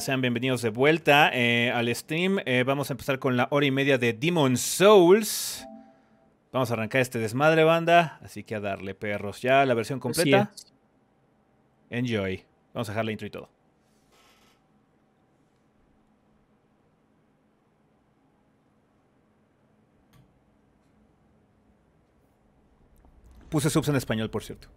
Sean bienvenidos de vuelta eh, al stream. Eh, vamos a empezar con la hora y media de Demon Souls. Vamos a arrancar este desmadre, banda. Así que a darle, perros. Ya la versión pues completa. Enjoy. Vamos a dejar la intro y todo. Puse subs en español, por cierto.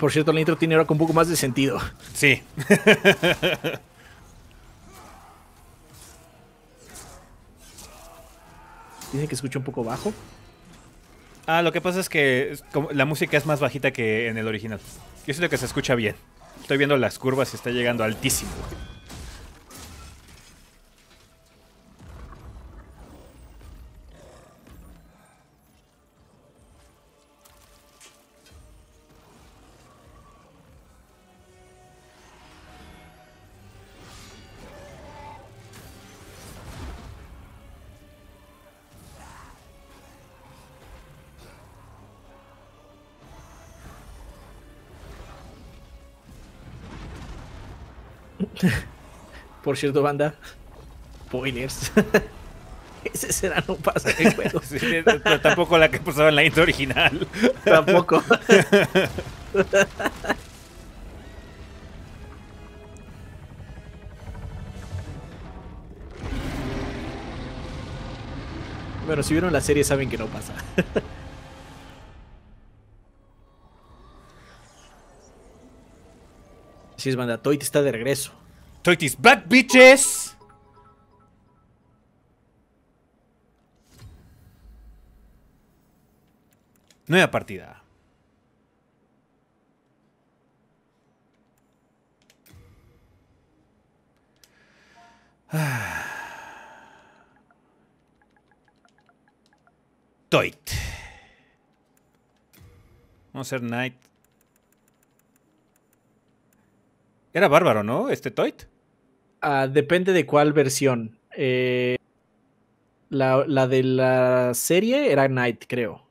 Por cierto, la intro tiene ahora con un poco más de sentido. Sí. Tiene que escucha un poco bajo. Ah, lo que pasa es que la música es más bajita que en el original. Yo siento que se escucha bien. Estoy viendo las curvas y está llegando altísimo. Por cierto, banda, spoilers. Ese será, no pasa tampoco la que pasaba en la intro original. Tampoco. Bueno, si vieron la serie saben que no pasa. Así es, banda. Toit está de regreso. Toitis these back, bitches. Nueva partida. Toit. Vamos a ser Knight. Era bárbaro, ¿no? Este Toit. Ah, depende de cuál versión. Eh, la, de la serie era Night, creo.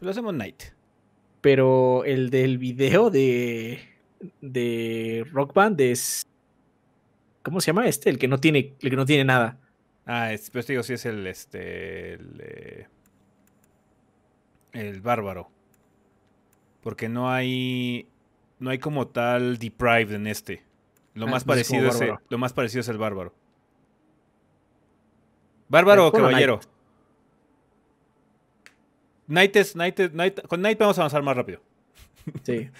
Lo hacemos Night. Pero el del video de, de Rock Band es. ¿Cómo se llama este? El que no tiene, el que no tiene nada. Ah, es, pero pues digo, sí es el este. El, eh, el bárbaro. Porque no hay. No hay como tal deprived en este. Lo, ah, más, parecido es el, lo más parecido es el bárbaro. ¿Bárbaro o caballero? Knight es, Knight con Knight vamos a avanzar más rápido. Sí.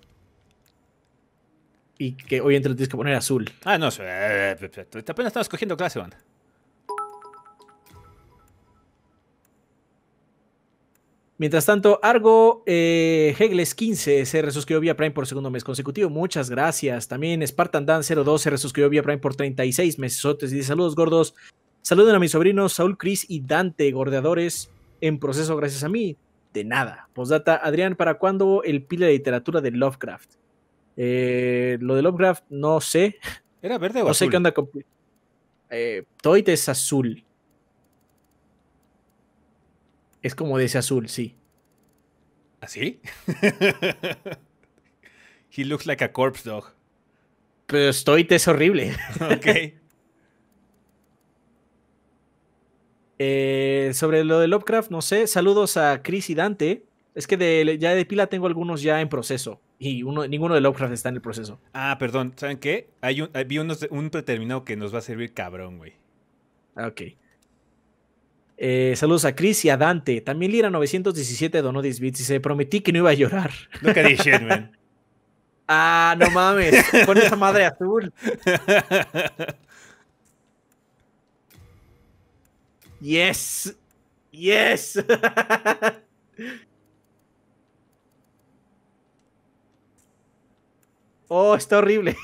y que hoy entre tienes que poner azul. Ah, no, eh, eh, eh, apenas estamos cogiendo clase, banda. Mientras tanto, Argo eh, Hegles 15 se resuscribió vía Prime por segundo mes consecutivo. Muchas gracias. También Spartan Dan 02 se resuscribió vía Prime por 36 meses. Y saludos gordos. Saluden a mis sobrinos Saúl, Cris y Dante, gordeadores en proceso gracias a mí. De nada. Postdata, Adrián, ¿para cuándo el pila de literatura de Lovecraft? Eh, lo de Lovecraft no sé. ¿Era verde o azul? No sé qué onda con... Eh, es azul. Es como de ese azul, sí. ¿Así? ¿Ah, He looks like a corpse dog. Pero estoy es horrible. ok. Eh, sobre lo de Lovecraft, no sé. Saludos a Chris y Dante. Es que ya de pila tengo algunos ya en proceso. Y uno, ninguno de Lovecraft está en el proceso. Ah, perdón. ¿Saben qué? Hay un, vi un preterminado que nos va a servir cabrón, güey. Ah, ok. Eh, saludos a Chris y a Dante. También Lira917 donó 10 bits y se prometí que no iba a llorar. Nunca que ah, no mames. con esa madre azul. Yes. Yes. oh, está horrible.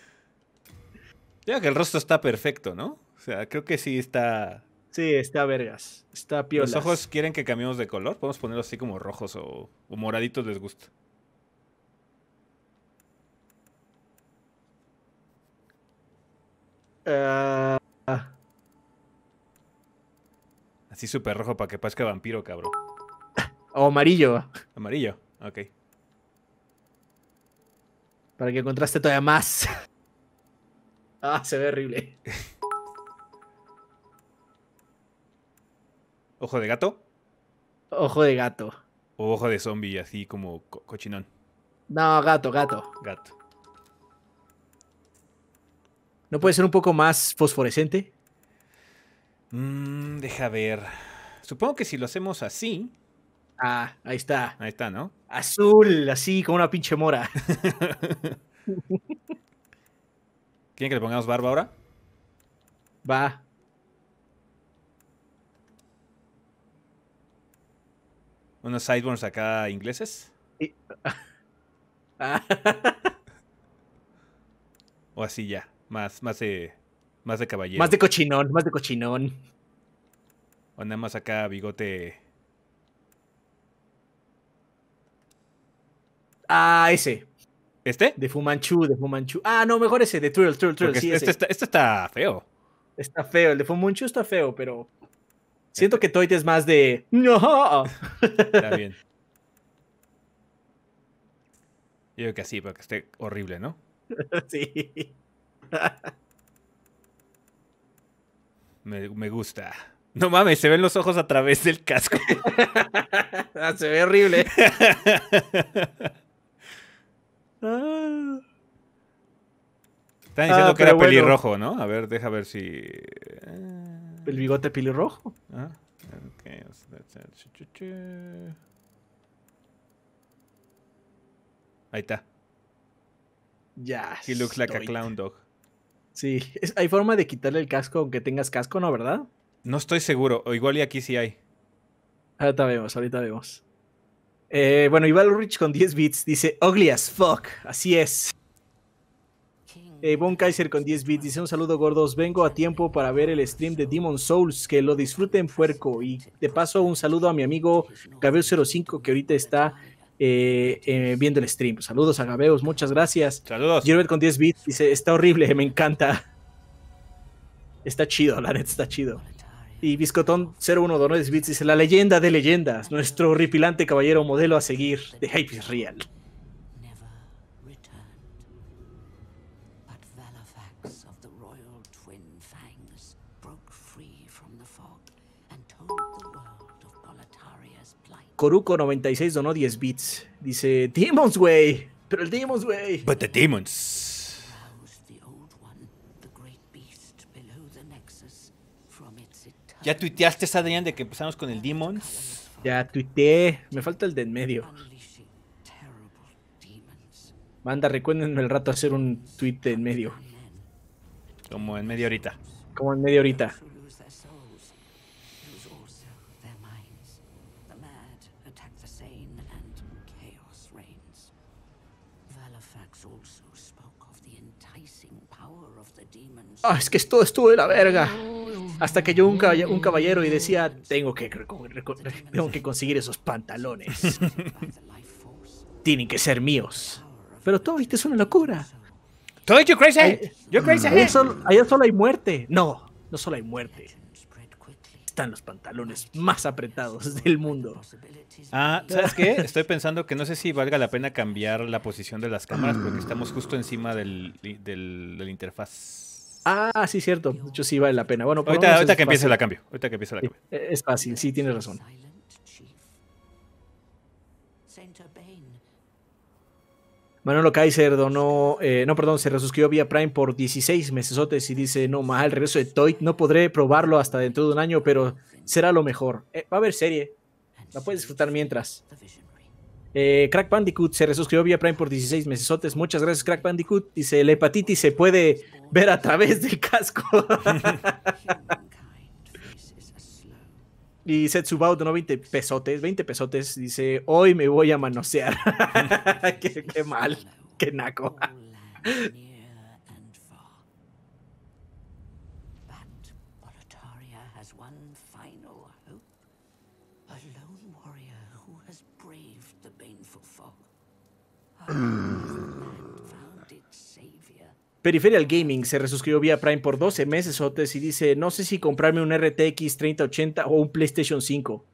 ya que el rostro está perfecto, ¿no? O sea, creo que sí está. Sí, está vergas. Está piola. ¿Los ojos quieren que cambiemos de color? Podemos ponerlos así como rojos o, moraditos, les gusta. Ah. Así súper rojo para que parezca vampiro, cabrón. O amarillo. Amarillo, ok. Para que contraste todavía más. ah, se ve horrible. ¿Ojo de gato? Ojo de gato. O ojo de zombie, así como cochinón. No, gato, gato. Gato. ¿No puede ser un poco más fosforescente? Mm, deja ver. Supongo que si lo hacemos así. Ah, ahí está. Ahí está, ¿no? Azul, así, como una pinche mora. ¿Quieren que le pongamos barba ahora? Va. unos sideburns acá ingleses. o así ya, más, más de, más de caballero. Más de cochinón, más de cochinón. O nada más acá bigote. Ah, ese. ¿Este? De Fumanchu, de Fumanchu. Ah, no, mejor ese, de Trill, True Trill. Está, este está feo. Está feo, el de Fumanchu está feo, pero Siento que Toit es más de. ¡No! Está bien. Yo creo que así, para que esté horrible, ¿no? Sí. Me, me, gusta. No mames, se ven los ojos a través del casco. Ah, se ve horrible. Ah. Estaban ah, diciendo que era pelirrojo, ¿no? A ver, deja ver si. Eh, el bigote rojo. ¿Ah? Ahí está. Ya. He looks like a clown dog. Sí, hay forma de quitarle el casco aunque tengas casco, ¿no, verdad? No estoy seguro, o igual y aquí sí hay. Ahorita vemos, ahorita vemos. Eh, bueno, Ivalo Rich con 10 bits dice, ugly as fuck, así es bon eh, Kaiser con 10 bits dice: Un saludo, gordos. Vengo a tiempo para ver el stream de Demon Souls. Que lo disfruten, fuerco Y de paso, un saludo a mi amigo Gabeo05, que ahorita está eh, eh, viendo el stream. Saludos a Gabeos, muchas gracias. Saludos. Gilbert con 10 bits dice: Está horrible, me encanta. Está chido, la neta está chido. Y Biscotón 01 bits dice: La leyenda de leyendas, nuestro horripilante caballero modelo a seguir de Hype Real. Coruco96 donó 10 bits. Dice, Demons, güey. Pero el Demons, güey. But the Demons. ¿Ya tuiteaste, Adrián, de que empezamos con el Demons? Ya tuiteé. Me falta el de en medio. Manda, recuérdenme el rato hacer un tweet de en medio. Como en medio ahorita. Como en medio ahorita. Ah, es que todo estuvo de la verga. Hasta que yo un, caballero, un caballero y decía, tengo que, tengo que conseguir esos pantalones. Tienen que ser míos. Pero todo esto es una locura. Todo esto crazy. Yo crazy. Allá solo, hay muerte. No, no solo hay muerte están los pantalones más apretados del mundo. Ah, ¿sabes qué? Estoy pensando que no sé si valga la pena cambiar la posición de las cámaras porque estamos justo encima del, del interfaz. Ah, sí, cierto. De hecho, sí vale la pena. Bueno, ahorita, que empiece la cambio. Ahorita que empiece la Es fácil, sí, tienes razón. Manolo Kaiser donó, eh, no, perdón, se resuscribió vía Prime por 16 mesesotes y dice, no, mal. el regreso de Toy, no podré probarlo hasta dentro de un año, pero será lo mejor. Eh, va a haber serie, la puedes disfrutar mientras. Eh, Crack Bandicoot se resuscribió vía Prime por 16 meses Muchas gracias, Crack Bandicoot. Dice, la hepatitis se puede ver a través del casco. y Setsubao donó 20 pesotes, 20 pesotes. Dice, hoy me voy a manosear. qué, qué mal, qué naco. Peripheral Gaming se resuscribió vía Prime por 12 meses y dice, no sé si comprarme un RTX 3080 o un PlayStation 5.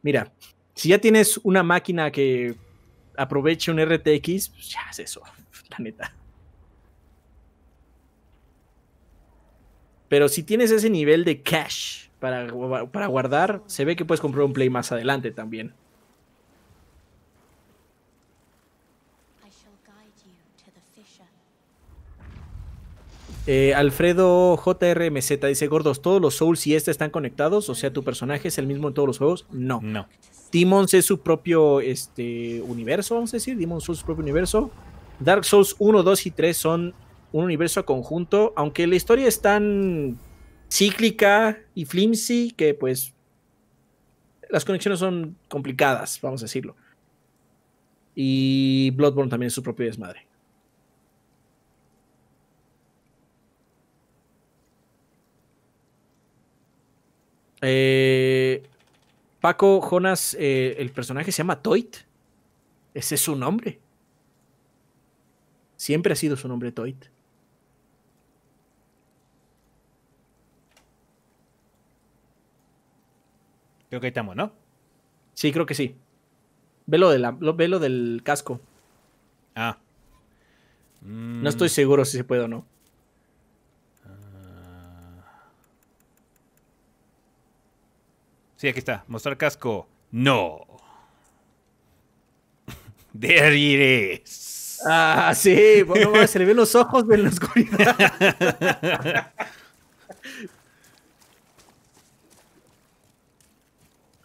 Mira, si ya tienes una máquina que aproveche un RTX, pues ya es eso, la neta. Pero si tienes ese nivel de cash para, para guardar, se ve que puedes comprar un Play más adelante también. Eh, Alfredo JRMZ dice, gordos, ¿todos los Souls y este están conectados? O sea, ¿tu personaje es el mismo en todos los juegos? No. No. Demons es su propio este, universo, vamos a decir. Demon's es su propio universo. Dark Souls 1, 2 y 3 son un universo conjunto, aunque la historia es tan cíclica y flimsy que pues las conexiones son complicadas, vamos a decirlo. Y Bloodborne también es su propio desmadre. Eh, Paco Jonas, eh, el personaje se llama Toit. Ese es su nombre. Siempre ha sido su nombre Toit. Creo que ahí estamos, ¿no? Sí, creo que sí. Velo, de la, velo del casco. Ah. No estoy mm. seguro si se puede o no. Sí, aquí está. Mostrar casco. No. There it is. Ah, sí. se le ven los ojos en la oscuridad.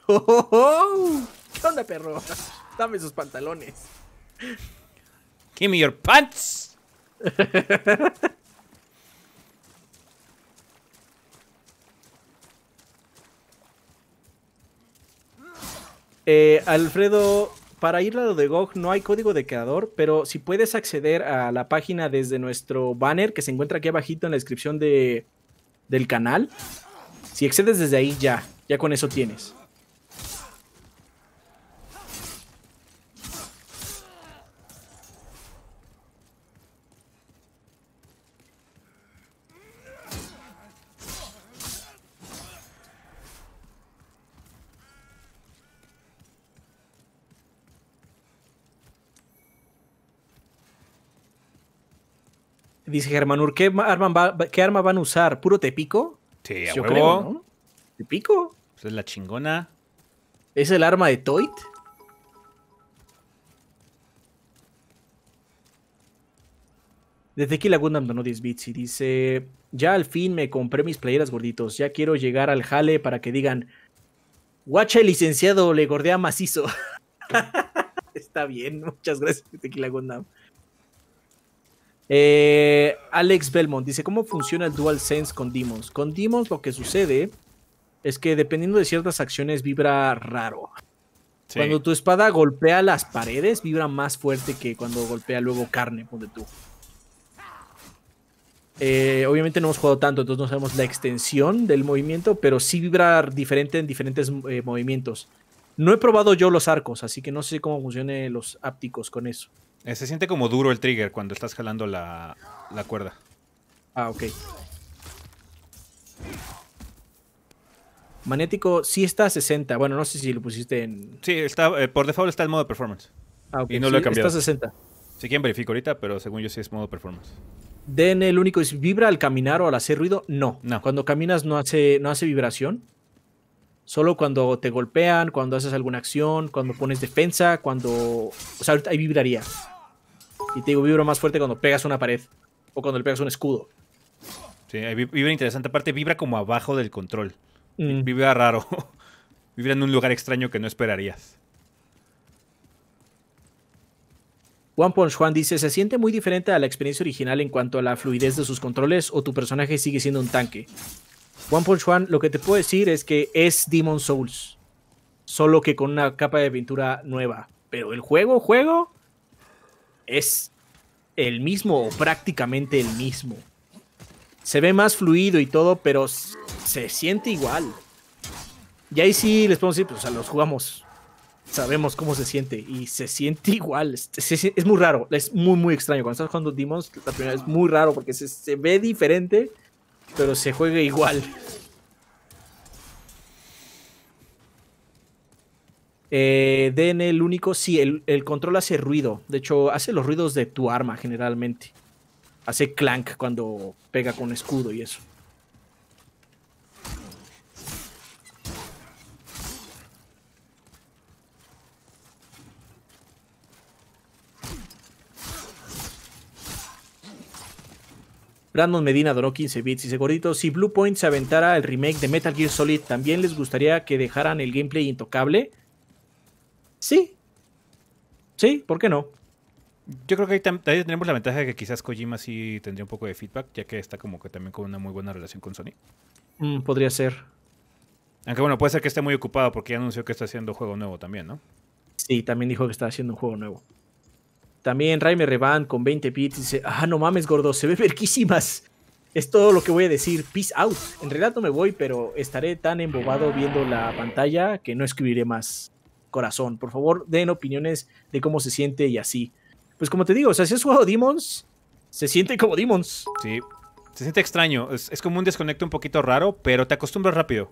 oh, oh, oh. ¿Qué perro? Dame sus pantalones. Give me your pants. Eh, Alfredo, para ir a lo de GOG no hay código de creador, pero si puedes acceder a la página desde nuestro banner que se encuentra aquí abajito en la descripción del canal, si accedes desde ahí ya, ya con eso tienes. Dice Germanur, ¿qué, ¿qué arma van a usar? ¿Puro Tepico? Sí, te pues Yo Creo, ¿Tepico? es la chingona. ¿Es el arma de Toit? aquí Tequila Gundam no 10 bits y dice: Ya al fin me compré mis playeras gorditos. Ya quiero llegar al jale para que digan: Guacha el licenciado, le gordea macizo. Está bien, muchas gracias, Tequila Gundam. Eh, Alex Belmont dice, ¿cómo funciona el Dual Sense con Demons? Con Demons lo que sucede es que dependiendo de ciertas acciones vibra raro. Cuando tu espada golpea las paredes, vibra más fuerte que cuando golpea luego carne, tú. Eh, obviamente no hemos jugado tanto, entonces no sabemos la extensión del movimiento, pero sí vibra diferente en diferentes eh, movimientos. No he probado yo los arcos, así que no sé cómo funcionan los ápticos con eso. Eh, se siente como duro el trigger cuando estás jalando la, cuerda. Ah, ok. Magnético sí está a 60. Bueno, no sé si lo pusiste en. Sí, está, eh, por default está en modo performance. Ah, ok. Y no lo he cambiado. Está a 60. Si quieren verifico ahorita, pero según yo sí es modo performance. Den el único es vibra al caminar o al hacer ruido. No. no. Cuando caminas no hace, no hace vibración. Solo cuando te golpean, cuando haces alguna acción, cuando pones defensa, cuando. O sea, ahí vibraría. Y te digo, vibro más fuerte cuando pegas una pared o cuando le pegas un escudo. Sí, vibra interesante. parte. vibra como abajo del control. Mm. Vibra raro. vibra en un lugar extraño que no esperarías. One Punch Juan dice, ¿se siente muy diferente a la experiencia original en cuanto a la fluidez de sus controles o tu personaje sigue siendo un tanque? One Punch Juan, lo que te puedo decir es que es Demon Souls, solo que con una capa de pintura nueva. Pero el juego, juego, es el mismo o prácticamente el mismo. Se ve más fluido y todo, pero se siente igual. Y ahí sí les podemos decir, o pues, sea los jugamos. Sabemos cómo se siente y se siente igual. Este, es, muy raro, es muy, muy extraño. Cuando estás jugando Demons, la primera es muy raro porque se, se ve diferente, pero se juega igual. Eh, DN, el único, sí, el, control hace ruido. De hecho, hace los ruidos de tu arma generalmente. Hace clank cuando pega con escudo y eso. Brandon Medina donó 15 bits y se gordito. Si Blue Point se aventara el remake de Metal Gear Solid, ¿también les gustaría que dejaran el gameplay intocable? Sí. Sí, ¿por qué no? Yo creo que ahí, tenemos la ventaja de que quizás Kojima sí tendría un poco de feedback, ya que está como que también con una muy buena relación con Sony. Mm, podría ser. Aunque bueno, puede ser que esté muy ocupado porque ya anunció que está haciendo juego nuevo también, ¿no? Sí, también dijo que está haciendo un juego nuevo. También Raime Revan con 20 bits dice, ah, no mames, gordo, se ve verquísimas. Es todo lo que voy a decir. Peace out. En realidad no me voy, pero estaré tan embobado viendo la pantalla que no escribiré más corazón. Por favor, den opiniones de cómo se siente y así. Pues como te digo, si has jugado Demons, se siente como Demons. Sí, se siente extraño. Es, como un desconecto un poquito raro, pero te acostumbras rápido.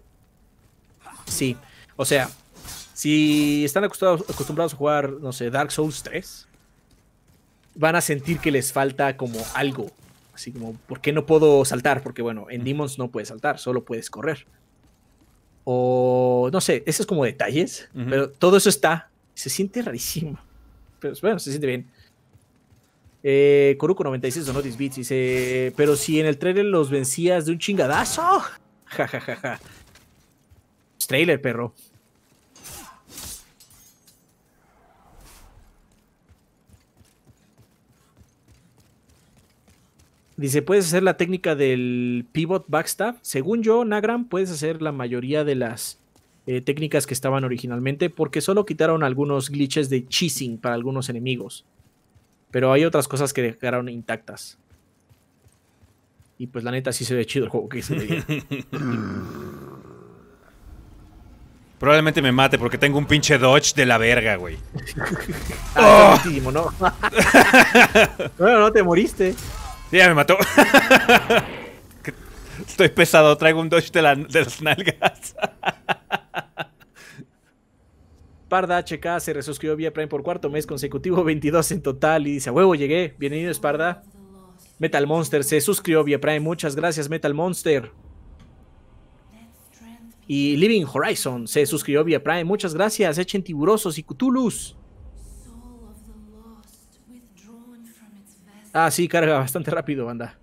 Sí, o sea, si están acostumbrados, acostumbrados a jugar, no sé, Dark Souls 3, van a sentir que les falta como algo. Así como, ¿por qué no puedo saltar? Porque bueno, en Demons no puedes saltar, solo puedes correr o no sé, es como detalles, pero todo eso está, se siente rarísimo, pero bueno, se siente bien. Eh, Coruco 96 Notice Beats dice, pero si en el trailer los vencías de un chingadazo. Ja, ja, Trailer, perro. Dice, ¿puedes hacer la técnica del pivot backstab? Según yo, Nagram, puedes hacer la mayoría de las eh, técnicas que estaban originalmente, porque solo quitaron algunos glitches de cheesing para algunos enemigos. Pero hay otras cosas que dejaron intactas. Y pues la neta sí se ve chido el juego que se Probablemente me mate porque tengo un pinche dodge de la verga, güey. Ah, oh. bueno, no te moriste. Ya me mató. Estoy pesado, traigo un dodge de, las nalgas. Parda HK se resuscribió vía Prime por cuarto mes consecutivo, 22 en total, y dice, a huevo llegué, bienvenido Esparda. Metal Monster se suscribió vía Prime, muchas gracias Metal Monster. Y Living Horizon se suscribió vía Prime, muchas gracias, echen tiburosos y Cthulhu. Ah, sí, carga bastante rápido, banda.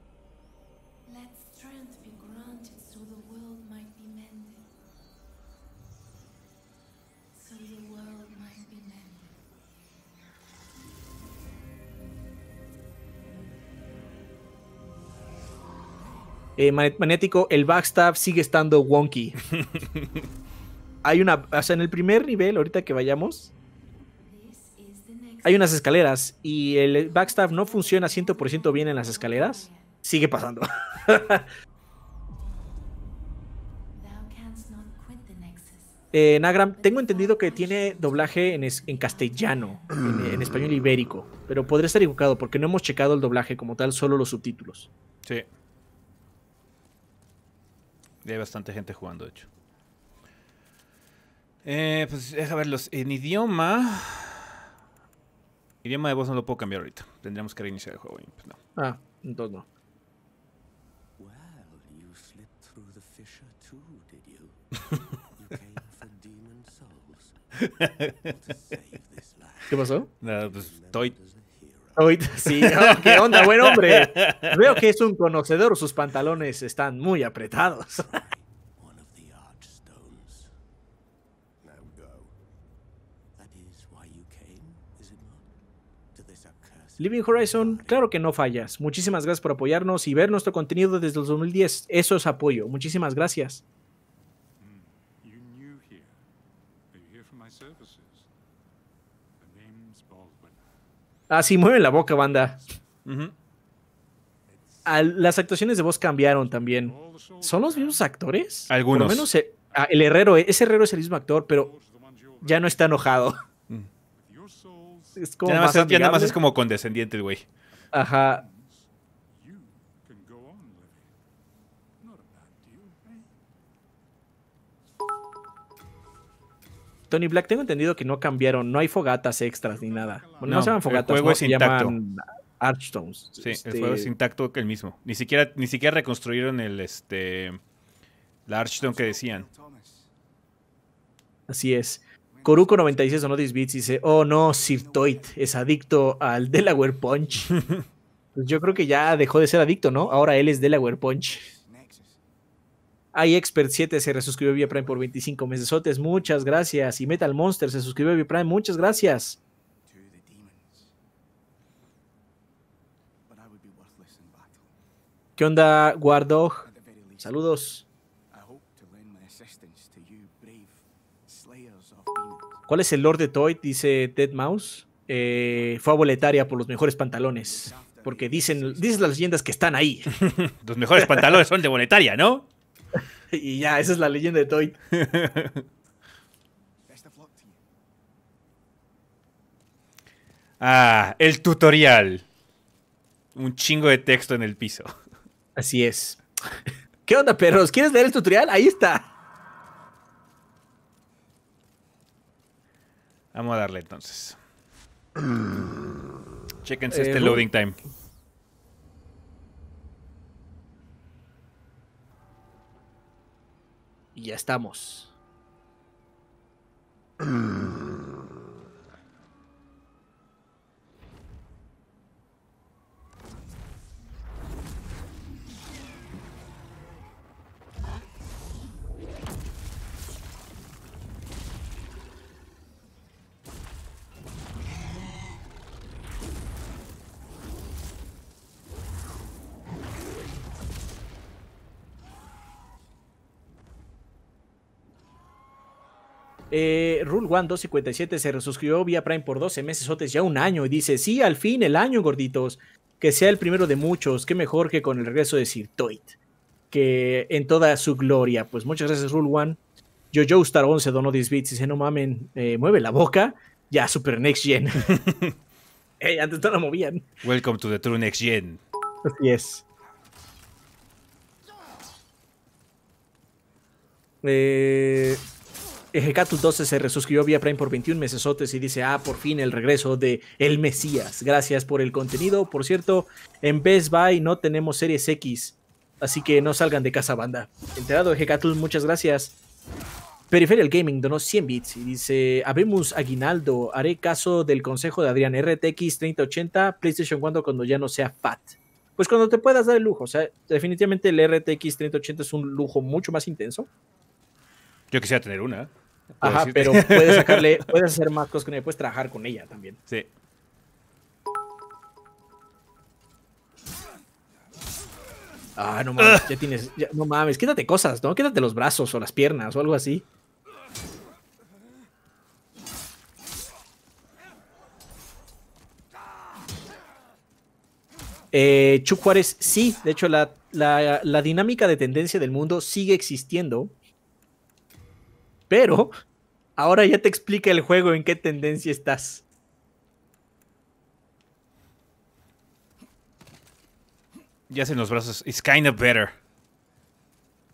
Eh, magnético, el backstab sigue estando wonky. Hay una, o sea, en el primer nivel, ahorita que vayamos, hay unas escaleras y el backstab no funciona 100% bien en las escaleras, sigue pasando. Eh, Nagram, tengo entendido que tiene doblaje en, castellano, en, español ibérico, pero podría estar equivocado porque no hemos checado el doblaje como tal, solo los subtítulos. Sí. Y hay bastante gente jugando, de hecho. Eh, pues deja verlos en idioma. Idioma de voz no lo puedo cambiar ahorita. Tendríamos que reiniciar el juego. Pues, ah, entonces no. ¿Qué pasó? No, pues estoy. Sí, qué onda, buen hombre. Veo que es un conocedor, sus pantalones están muy apretados. Living Horizon, claro que no fallas. Muchísimas gracias por apoyarnos y ver nuestro contenido desde el 2010. Eso es apoyo. Muchísimas gracias. Mm, ah, sí, mueven la boca, banda. las actuaciones de voz cambiaron también. ¿Son los mismos actores? Algunos. Eh, ah, el herrero, ese herrero es el mismo actor, pero ya no está enojado. Ya nada más, es como condescendiente el güey. Ajá. Tony Black, tengo entendido que no cambiaron, no hay fogatas extras ni nada. no, se llaman fogatas, el juego es intacto. Archstones. Sí, el este, juego es intacto el mismo. Ni siquiera, ni siquiera reconstruyeron el este la Archstone que decían. Así es. Coruco96 o no 10 bits dice, oh no, Sir es adicto al Delaware Punch. pues yo creo que ya dejó de ser adicto, ¿no? Ahora él es Delaware Punch. iExpert7 se resuscribió vía Prime por 25 meses. Muchas gracias. Y Metal Monster se suscribió vía Prime. Muchas gracias. ¿Qué onda, Guardog? Saludos. ¿Cuál es el Lord de Toy? Dice Dead Mouse. Eh, fue a boletaria por los mejores pantalones. Porque dicen, dicen las leyendas que están ahí. los mejores pantalones son de boletaria, ¿no? y ya, esa es la leyenda de Toy. ah, el tutorial. Un chingo de texto en el piso. Así es. ¿Qué onda, perros? ¿Quieres leer el tutorial? Ahí está. Vamos a darle entonces. Chequense este eh, loading time. Y ya estamos. Juan 257 se resuscribió vía Prime por 12 meses, otes ya un año, y dice, sí, al fin, el año, gorditos. Que sea el primero de muchos, qué mejor que con el regreso de Sir Toit. Que en toda su gloria. Pues muchas gracias, Rule One. Yo, yo Star 11 donó 10 bits. Dice, no mamen, eh, mueve la boca. Ya, Super Next Gen. antes no lo movían. Welcome to the True Next Gen. Así es. Eh... Ejecatus12 se suscribió vía Prime por 21 mesesotes y dice, ah, por fin el regreso de El Mesías. Gracias por el contenido. Por cierto, en Best Buy no tenemos series X, así que no salgan de casa, banda. Enterado, Ejecatus, muchas gracias. Peripheral Gaming donó 100 bits y dice, habemos aguinaldo, haré caso del consejo de Adrián, RTX 3080, PlayStation 4 cuando ya no sea fat. Pues cuando te puedas dar el lujo, o sea, definitivamente el RTX 3080 es un lujo mucho más intenso. Yo quisiera tener una. Ajá, pero puedes sacarle, puedes hacer más cosas con ella, puedes trabajar con ella también. Sí. Ah, no mames, ya tienes. no mames, quédate cosas, ¿no? Quédate los brazos o las piernas o algo así. Eh, Chuck sí, de hecho, la, la dinámica de tendencia del mundo sigue existiendo pero ahora ya te explica el juego en qué tendencia estás. Ya hacen los brazos. It's kind of better.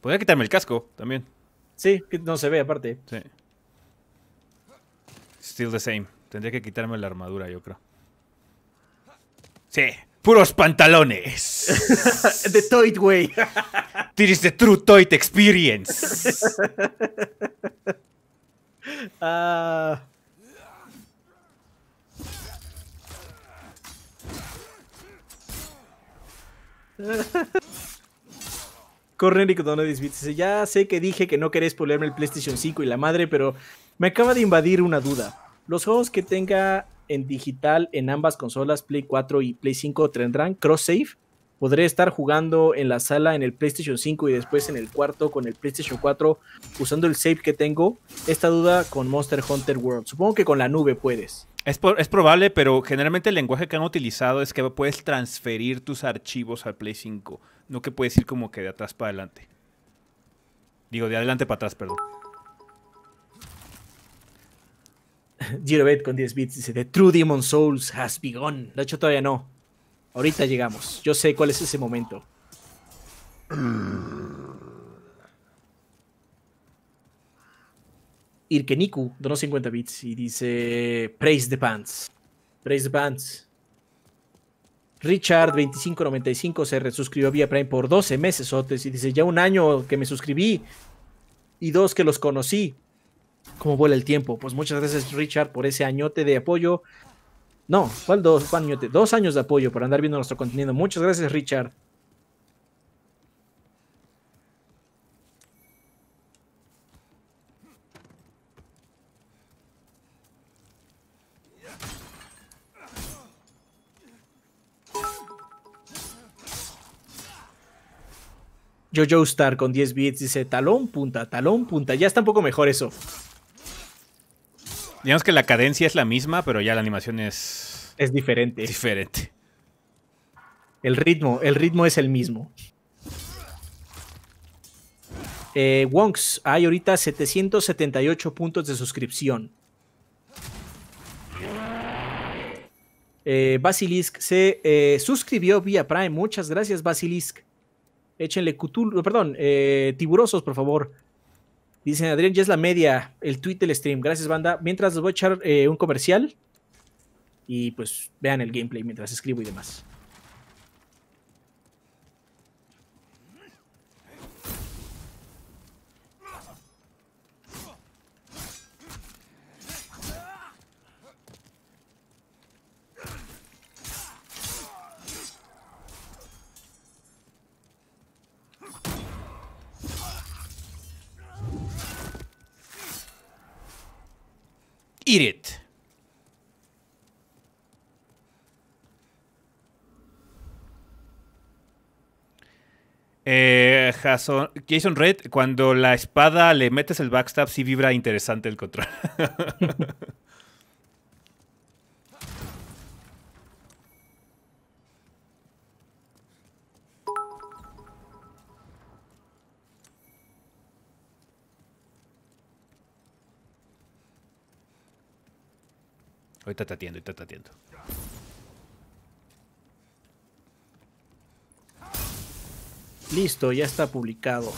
Podría quitarme el casco también. Sí, no se ve aparte. Sí. Still the same. Tendría que quitarme la armadura, yo creo. Sí puros pantalones. The Toy Way. This is the true Toy experience. Ah. Corre, Nico Donadis ya sé que dije que no querés ponerme el PlayStation 5 y la madre, pero me acaba de invadir una duda. Los juegos que tenga en digital en ambas consolas, Play 4 y Play 5, tendrán cross-save. Podré estar jugando en la sala en el PlayStation 5 y después en el cuarto con el PlayStation 4 usando el save que tengo. Esta duda con Monster Hunter World. Supongo que con la nube puedes. Es, es probable, pero generalmente el lenguaje que han utilizado es que puedes transferir tus archivos al Play 5, no que puedes ir como que de atrás para adelante. Digo, de adelante para atrás, perdón. Girobet con 10 bits dice: The True Demon Souls has begun. De hecho, todavía no. Ahorita llegamos. Yo sé cuál es ese momento. Irkeniku donó 50 bits y dice: Praise the Pants. Praise the Pants. Richard2595 se resuscribió vía Prime por 12 meses, Otes, y dice: Ya un año que me suscribí y dos que los conocí. ¿Cómo vuela el tiempo? Pues muchas gracias, Richard, por ese añote de apoyo. No, ¿cuál dos? añote? Dos años de apoyo para andar viendo nuestro contenido. Muchas gracias, Richard. Jojo Star con 10 bits dice talón punta, talón punta. Ya está un poco mejor eso. Digamos que la cadencia es la misma, pero ya la animación es. Es diferente. Diferente. El ritmo, el ritmo es el mismo. Eh, Wonks, hay ahorita 778 puntos de suscripción. Eh, Basilisk se eh, suscribió vía Prime. Muchas gracias, Basilisk. Échenle cutul... perdón, tiburosos, por favor. Dicen, Adrián, ya es la media, el tweet el stream. Gracias, banda. Mientras les voy a echar eh, un comercial y pues vean el gameplay mientras escribo y demás. Eh, Jason, Jason Red, cuando la espada le metes el backstab, sí vibra interesante el control. ahorita te atiendo, Listo, ya está publicado.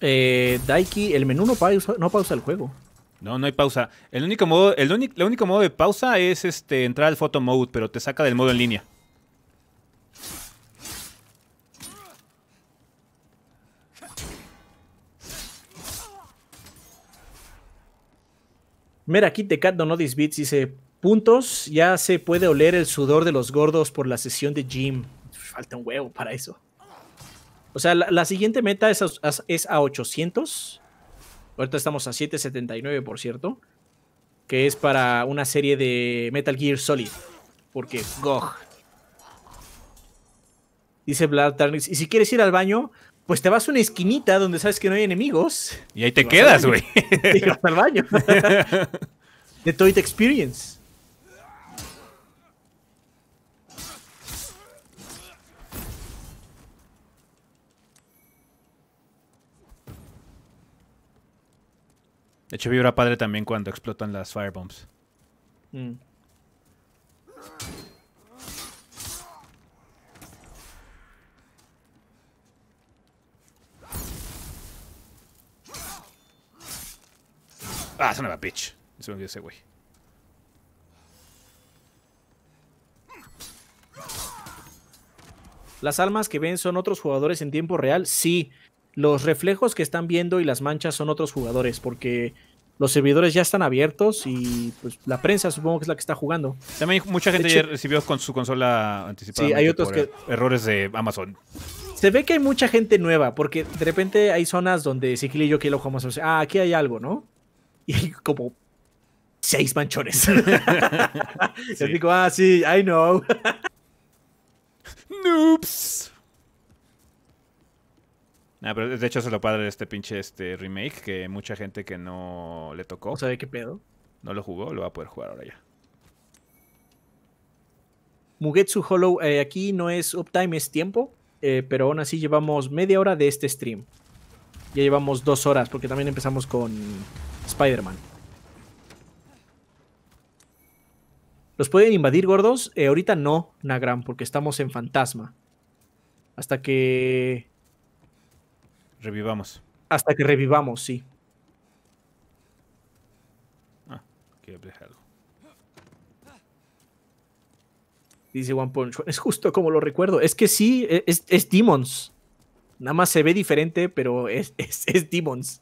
Eh, Daiki, el menú no pausa, el juego. No, no hay pausa. El único modo, el modo de pausa es este entrar al photo mode, pero te saca del modo en línea. Mira, aquí te no no Dice: Puntos, ya se puede oler el sudor de los gordos por la sesión de gym. Falta un huevo para eso. O sea, la, siguiente meta es a, a 800. Ahorita estamos a 779, por cierto. Que es para una serie de Metal Gear Solid. Porque, goh. Dice Vlad Y si quieres ir al baño, pues te vas a una esquinita donde sabes que no hay enemigos. Y ahí te, quedas, güey. Te vas al baño. The Toy Experience. De hecho, vibra padre también cuando explotan las firebombs. Mm. Ah, son bitch. Se me olvidó ese güey. ¿Las almas que ven son otros jugadores en tiempo real? Sí. Los reflejos que están viendo y las manchas son otros jugadores, porque los servidores ya están abiertos y pues la prensa supongo que es la que está jugando. También mucha gente recibió con su consola anticipada. Sí, hay otros Errores de Amazon. Se ve que hay mucha gente nueva, porque de repente hay zonas donde y yo que lo Ah, aquí hay algo, ¿no? y como seis manchones. yo digo, ah, sí, I know. Noops. de hecho eso es lo padre de este pinche este remake, que mucha gente que no le tocó. ¿Sabe qué pedo? No lo jugó, lo va a poder jugar ahora ya. Mugetsu Hollow, eh, aquí no es uptime, es tiempo, eh, pero aún así llevamos media hora de este stream. Ya llevamos dos horas, porque también empezamos con Spider-Man. ¿Los pueden invadir, gordos? Eh, ahorita no, Nagram, porque estamos en fantasma. Hasta que... Revivamos. Hasta que revivamos, sí. Ah, algo. Dice One Punch Es justo como lo recuerdo. Es que sí, e, es, Demons. Nada más se ve diferente, pero es, es Demons.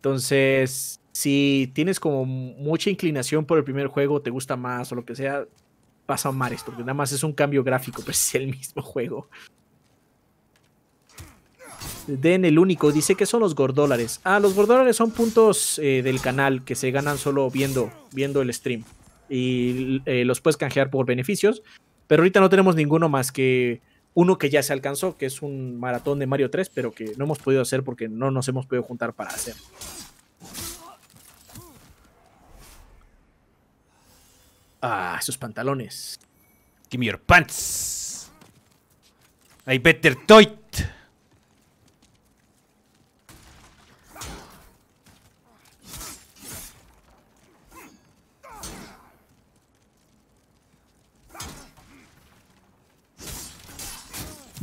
Entonces, si tienes como mucha inclinación por el primer juego, te gusta más o lo que sea, pasa a amar esto, porque nada más es un cambio gráfico, pero es el mismo juego. Den el único, dice que son los gordólares. Ah, los gordólares son puntos eh, del canal que se ganan solo viendo, viendo el stream. Y eh, los puedes canjear por beneficios. Pero ahorita no tenemos ninguno más que uno que ya se alcanzó, que es un maratón de Mario 3, pero que no hemos podido hacer porque no nos hemos podido juntar para hacer. Ah, esos pantalones. Give me your pants. Hay better toy.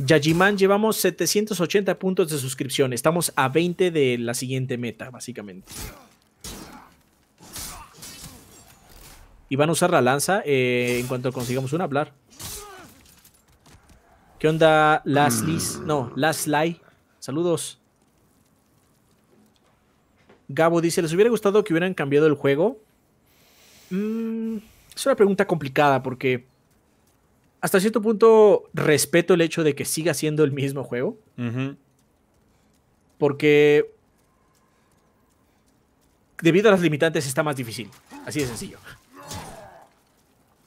Yajiman, llevamos 780 puntos de suscripción. Estamos a 20 de la siguiente meta, básicamente. Y van a usar la lanza eh, en cuanto consigamos un hablar. ¿Qué onda, Las Liz? No, Las Lai. Saludos. Gabo dice: ¿Les hubiera gustado que hubieran cambiado el juego? Mm, es una pregunta complicada porque hasta cierto punto respeto el hecho de que siga siendo el mismo juego. Porque debido a las limitantes está más difícil. Así de sencillo.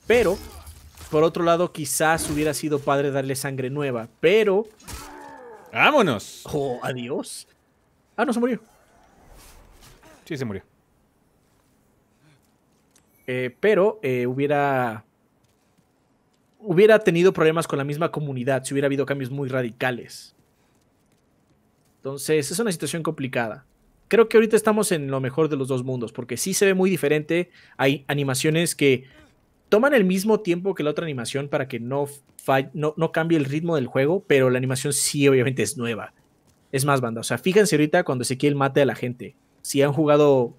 Pero, por otro lado, quizás hubiera sido padre darle sangre nueva. Pero... ¡Vámonos! ¡Oh, adiós! Ah, no, se murió. Sí, se murió. Eh, pero eh, hubiera hubiera tenido problemas con la misma comunidad si hubiera habido cambios muy radicales. Entonces, es una situación complicada. Creo que ahorita estamos en lo mejor de los dos mundos, porque sí se ve muy diferente. Hay animaciones que toman el mismo tiempo que la otra animación para que no, no, no cambie el ritmo del juego, pero la animación sí obviamente es nueva. Es más banda, o sea, fíjense ahorita cuando Ezequiel mate a la gente. Si han jugado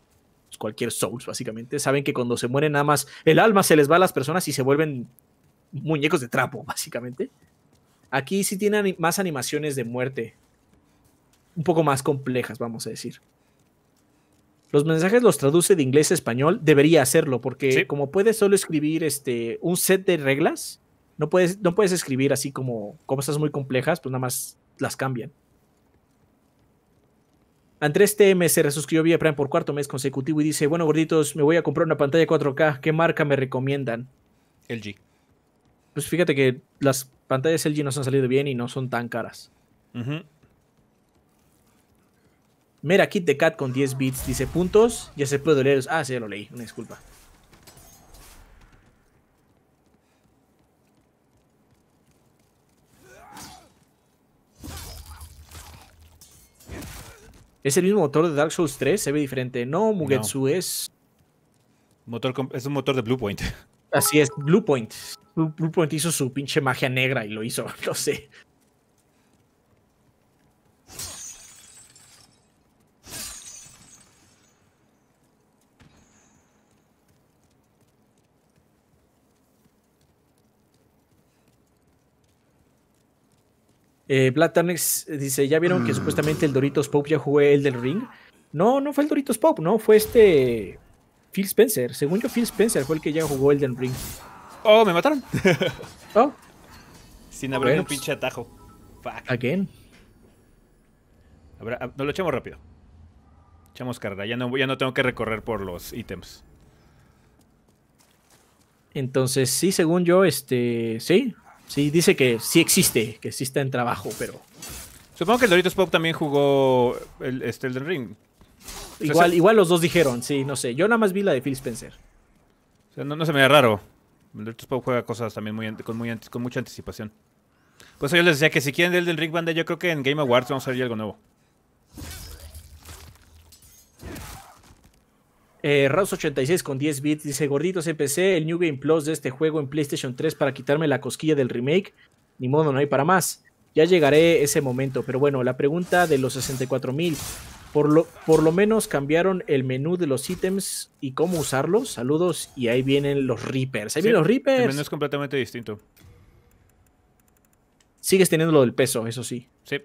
pues, cualquier Souls, básicamente, saben que cuando se mueren nada más el alma se les va a las personas y se vuelven muñecos de trapo, básicamente. Aquí sí tiene más animaciones de muerte. Un poco más complejas, vamos a decir. Los mensajes los traduce de inglés a español. Debería hacerlo, porque como puedes solo escribir este, un set de reglas, no puedes, no puedes escribir así como cosas muy complejas, pues nada más las cambian. Andrés TM se resuscribió vía Prime por cuarto mes consecutivo y dice, bueno gorditos, me voy a comprar una pantalla 4K, ¿qué marca me recomiendan? LG. Pues fíjate que las pantallas LG nos han salido bien y no son tan caras. Mira, Kit de Cat con 10 bits. Dice puntos. Ya se puede leer. Ah, sí, ya lo leí. Una disculpa. ¿Es el mismo motor de Dark Souls 3? ¿Se ve diferente? No, Mugetsu es... Motor, es un motor de Bluepoint. Así es, Bluepoint. Bluepoint hizo su pinche magia negra y lo hizo, lo sé. Eh, Black dice, ¿ya vieron que mm. supuestamente el Doritos Pop ya jugó el del ring? No, no fue el Doritos Pop no, fue este Phil Spencer. Según yo, Phil Spencer fue el que ya jugó Elden ring. Oh, me mataron. oh. Sin abrir un pinche atajo. Fuck. quién? Ah, no lo echamos rápido. Echamos carga Ya no, ya no tengo que recorrer por los ítems. Entonces, sí, según yo, este. Sí. Sí, dice que sí existe, que sí está en trabajo, pero. Supongo que el Doritos Pop también jugó el, este, Ring. igual, igual los dos dijeron, sí, no sé. Yo nada más vi la de Phil Spencer. O sea, no, no se me da raro. El Dirt juega cosas también muy, con, mucha anticipación. Pues yo les decía que si quieren del del Ring yo creo que en Game Awards vamos a ver algo nuevo. Eh, 86 con 10 bits dice: Gorditos, empecé el New Game Plus de este juego en PlayStation 3 para quitarme la cosquilla del remake. Ni modo, no hay para más. Ya llegaré ese momento. Pero bueno, la pregunta de los 64,000... Por lo, por lo menos cambiaron el menú de los ítems y cómo usarlos. Saludos. Y ahí vienen los Reapers. Ahí vienen los Reapers. El menú es completamente distinto. Sigues teniendo lo del peso, eso sí. Sí.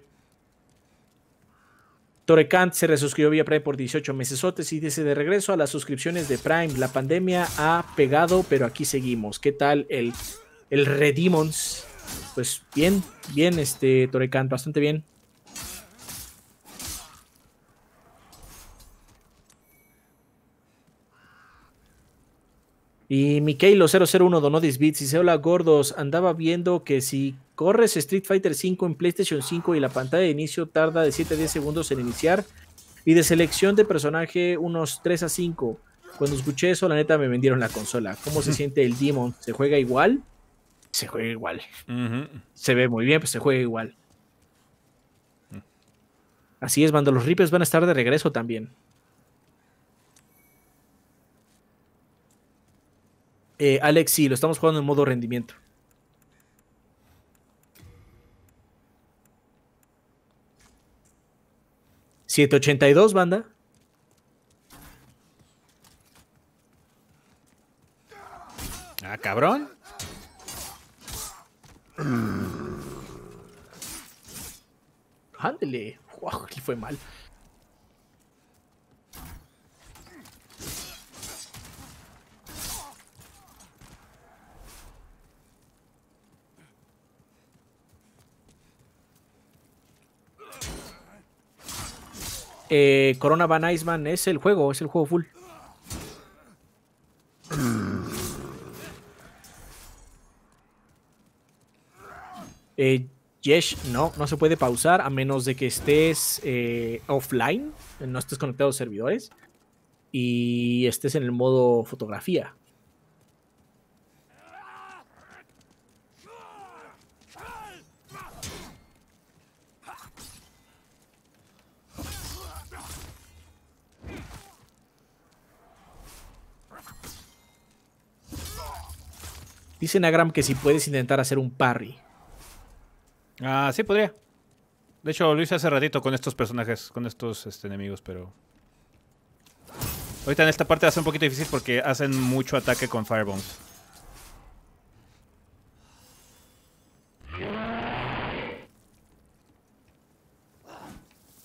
Torekant se resuscribió vía Prime por 18 meses y dice de regreso a las suscripciones de Prime. La pandemia ha pegado, pero aquí seguimos. ¿Qué tal el, el Redemons? Pues bien, bien, este Torekant, bastante bien. Y Mikeilo001 donó 10 y Dice: Hola, gordos. Andaba viendo que si corres Street Fighter 5 en PlayStation 5 y la pantalla de inicio tarda de 7 a 10 segundos en iniciar, y de selección de personaje unos 3 a 5. Cuando escuché eso, la neta me vendieron la consola. ¿Cómo se siente el Demon? ¿Se juega igual? Se juega igual. Se ve muy bien, pues se juega igual. Mm. Así es, cuando los ripes van a estar de regreso también. Eh, Alex, sí, lo estamos jugando en modo rendimiento. ¿782, banda? Ah, cabrón. Ándele. Wow, aquí fue mal. Eh, Corona Van Iceman es el juego, es el juego full. Eh, Yesh, no, no se puede pausar a menos de que estés eh, offline, no estés conectado a los servidores y estés en el modo fotografía. Dicen a Gram que si puedes intentar hacer un parry. Ah, sí, podría. De hecho, lo hice hace ratito con estos personajes, con estos este, enemigos, pero... Ahorita en esta parte hace un poquito difícil porque hacen mucho ataque con Firebombs.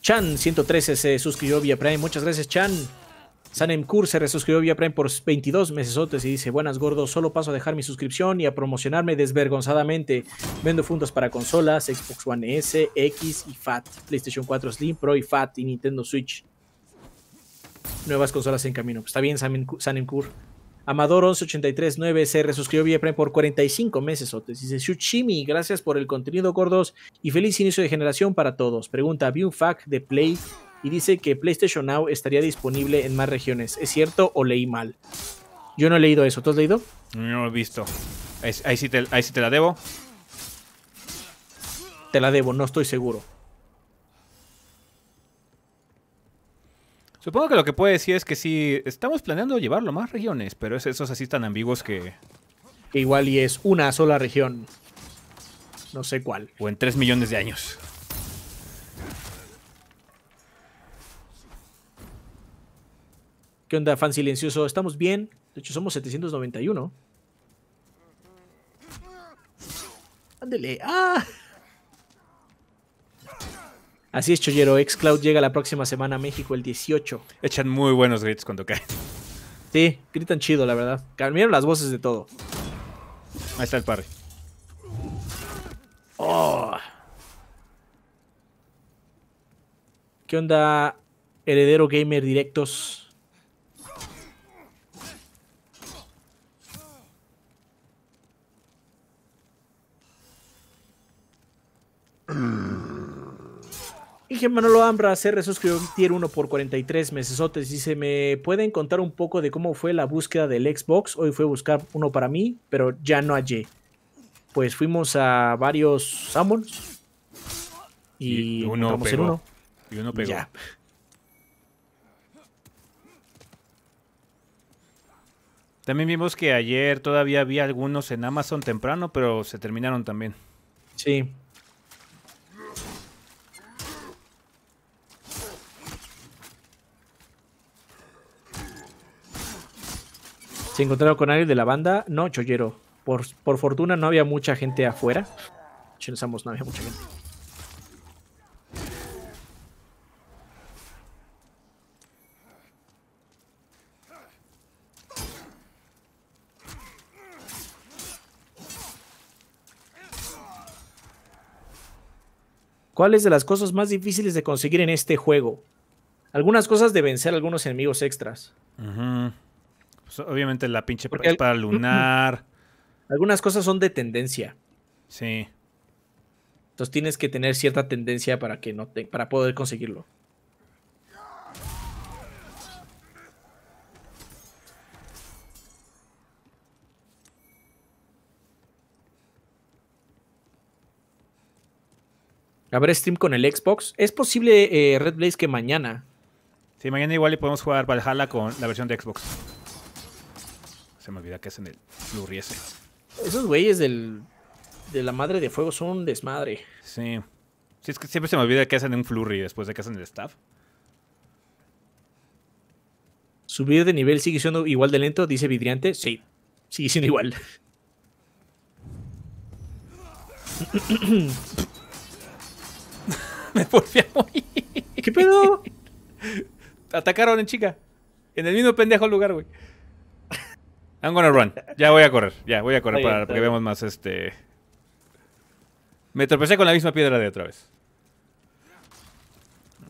Chan113 se suscribió vía Prime. Muchas gracias, Chan. Sanem se resuscribió vía por 22 mesesotes y dice, buenas gordos, solo paso a dejar mi suscripción y a promocionarme desvergonzadamente. Vendo fundos para consolas, Xbox One S, X y FAT, PlayStation 4 Slim, Pro y FAT y Nintendo Switch. Nuevas consolas en camino. Está bien, Sanem Amador 11839 se resuscribió vía por 45 meses. y Dice Shuchimi, gracias por el contenido, gordos, y feliz inicio de generación para todos. Pregunta: ¿Vi de Play y dice que PlayStation Now estaría disponible en más regiones. ¿Es cierto o leí mal? Yo no he leído eso. ¿Tú has leído? No lo he visto. ahí, sí te, la debo. Te la debo, no estoy seguro. Supongo que lo que puede decir es que sí, estamos planeando llevarlo a más regiones, pero es esos así tan ambiguos que... que igual y es una sola región. No sé cuál. O en tres millones de años. ¿Qué onda, fan silencioso? ¿Estamos bien? De hecho, somos 791. Ándele. ¡Ah! Así es, Chollero. Xcloud llega la próxima semana a México el 18. Echan muy buenos grits cuando caen. Sí, gritan chido, la verdad. Cambiaron las voces de todo. Ahí está el parry. Oh. ¿Qué onda, heredero gamer directos? Y Manolo Ambra CR suscribió Tier 1 por 43 mesesotes. Dice, ¿me pueden contar un poco de cómo fue la búsqueda del Xbox? Hoy fue buscar uno para mí, pero ya no hallé. Pues fuimos a varios Summons. Y, uno pegó. uno. Y uno pegó. También vimos que ayer todavía había algunos en Amazon temprano, pero se terminaron también. Sí. se encontraron con alguien de la banda, no, chollero. Por, fortuna no había mucha gente afuera. no había mucha gente. ¿Cuáles de las cosas más difíciles de conseguir en este juego? Algunas cosas de vencer algunos enemigos extras. Ajá. Pues, obviamente la pinche Porque para lunar. Algunas cosas son de tendencia. Sí. Entonces tienes que tener cierta tendencia para que no te, para poder conseguirlo. ¿Habrá stream con el Xbox? Es posible, eh, Red Blaze, que mañana. Sí, mañana igual y podemos jugar Valhalla con la versión de Xbox. Se me olvida que hacen el Flurry ese. Esos güeyes del, de la madre de fuego son un desmadre. Sí. Sí, es que siempre se me olvida que hacen un Flurry después de que hacen el staff. ¿Subir de nivel sigue siendo igual de lento? Dice Vidriante. Sí, sigue siendo igual. me volví ¿Qué pedo? Atacaron en chica. En el mismo pendejo lugar, güey. I'm gonna run. Ya voy a correr. Ya voy a correr para que veamos más este. Me tropecé con la misma piedra de otra vez.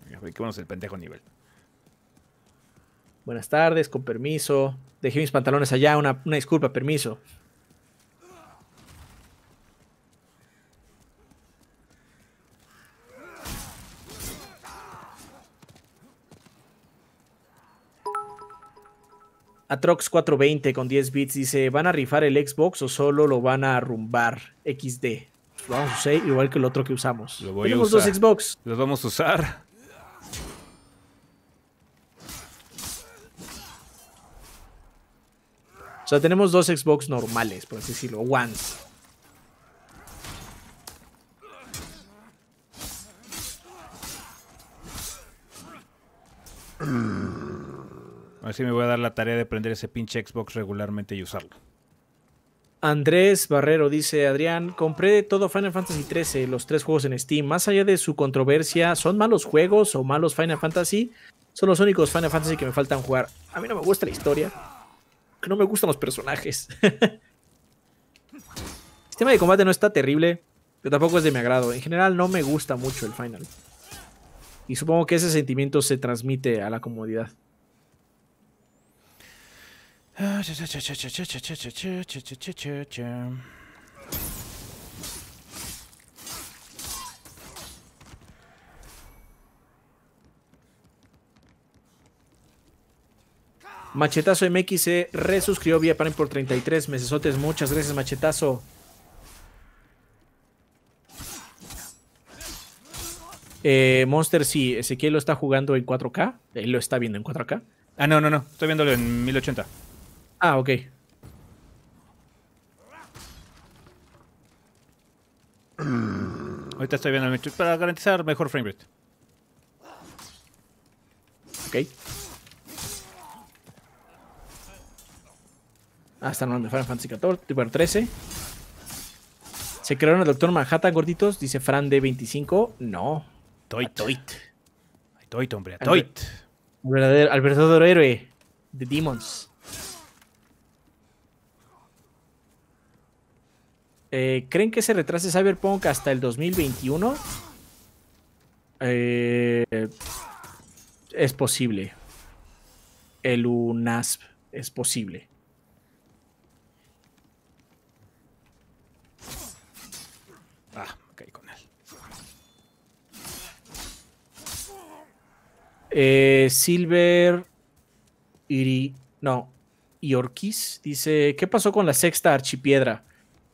Qué bueno es el pendejo nivel. Buenas tardes, con permiso. Dejé mis pantalones allá, una disculpa, permiso. Atrox420 con 10 bits dice: ¿Van a rifar el Xbox o solo lo van a arrumbar? XD. vamos a usar igual que el otro que usamos. Tenemos dos Xbox. Los vamos a usar. O sea, tenemos dos Xbox normales, por así decirlo, ones. A ver si me voy a dar la tarea de prender ese pinche Xbox regularmente y usarlo. Andrés Barrero dice, Adrián, compré todo Final Fantasy XIII, los tres juegos en Steam. Más allá de su controversia, ¿son malos juegos o malos Final Fantasy? Son los únicos Final Fantasy que me faltan jugar. A mí no me gusta la historia. Que no me gustan los personajes. el sistema de combate no está terrible, pero tampoco es de mi agrado. En general no me gusta mucho el Final. Y supongo que ese sentimiento se transmite a la comodidad. Machetazo MX se resuscribió vía Prime por 33 mesesotes. Muchas gracias, Machetazo. Eh, Monster, sí, Ezequiel lo está jugando en 4K. Él lo está viendo en 4K. Ah, no, no, no. Estoy viéndolo en 1080. Ah, ok. Ahorita estoy viendo el Matrix para garantizar mejor frame rate. Ok. Ah, están hablando de Final Fantasy XIV, 13. ¿Se crearon el Doctor Manhattan, gorditos? Dice Fran de 25. No. Toit. Ah, toit. Toit, hombre. Toit. Al, verdadero, verdadero héroe de Demons. Eh, ¿Creen que se retrase Cyberpunk hasta el 2021? Eh, es posible. El UNASP es posible. Ah, me caí con él. Eh, Silver Iri. No. Yorkis dice: ¿Qué pasó con la sexta archipiedra?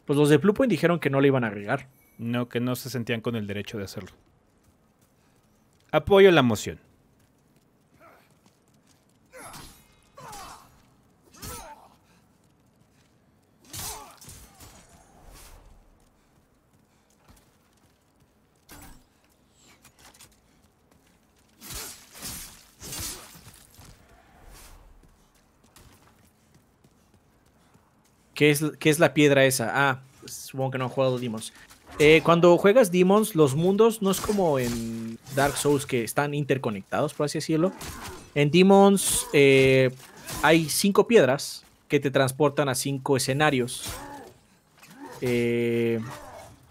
pues los de Bluepoint dijeron que no le iban a agregar. No, que no se sentían con el derecho de hacerlo. Apoyo la moción. ¿Qué es, la piedra esa? Ah, supongo que no han jugado Demons. Eh, cuando juegas Demons, los mundos no es como en Dark Souls que están interconectados, por así decirlo. En Demons eh, hay cinco piedras que te transportan a cinco escenarios. Eh,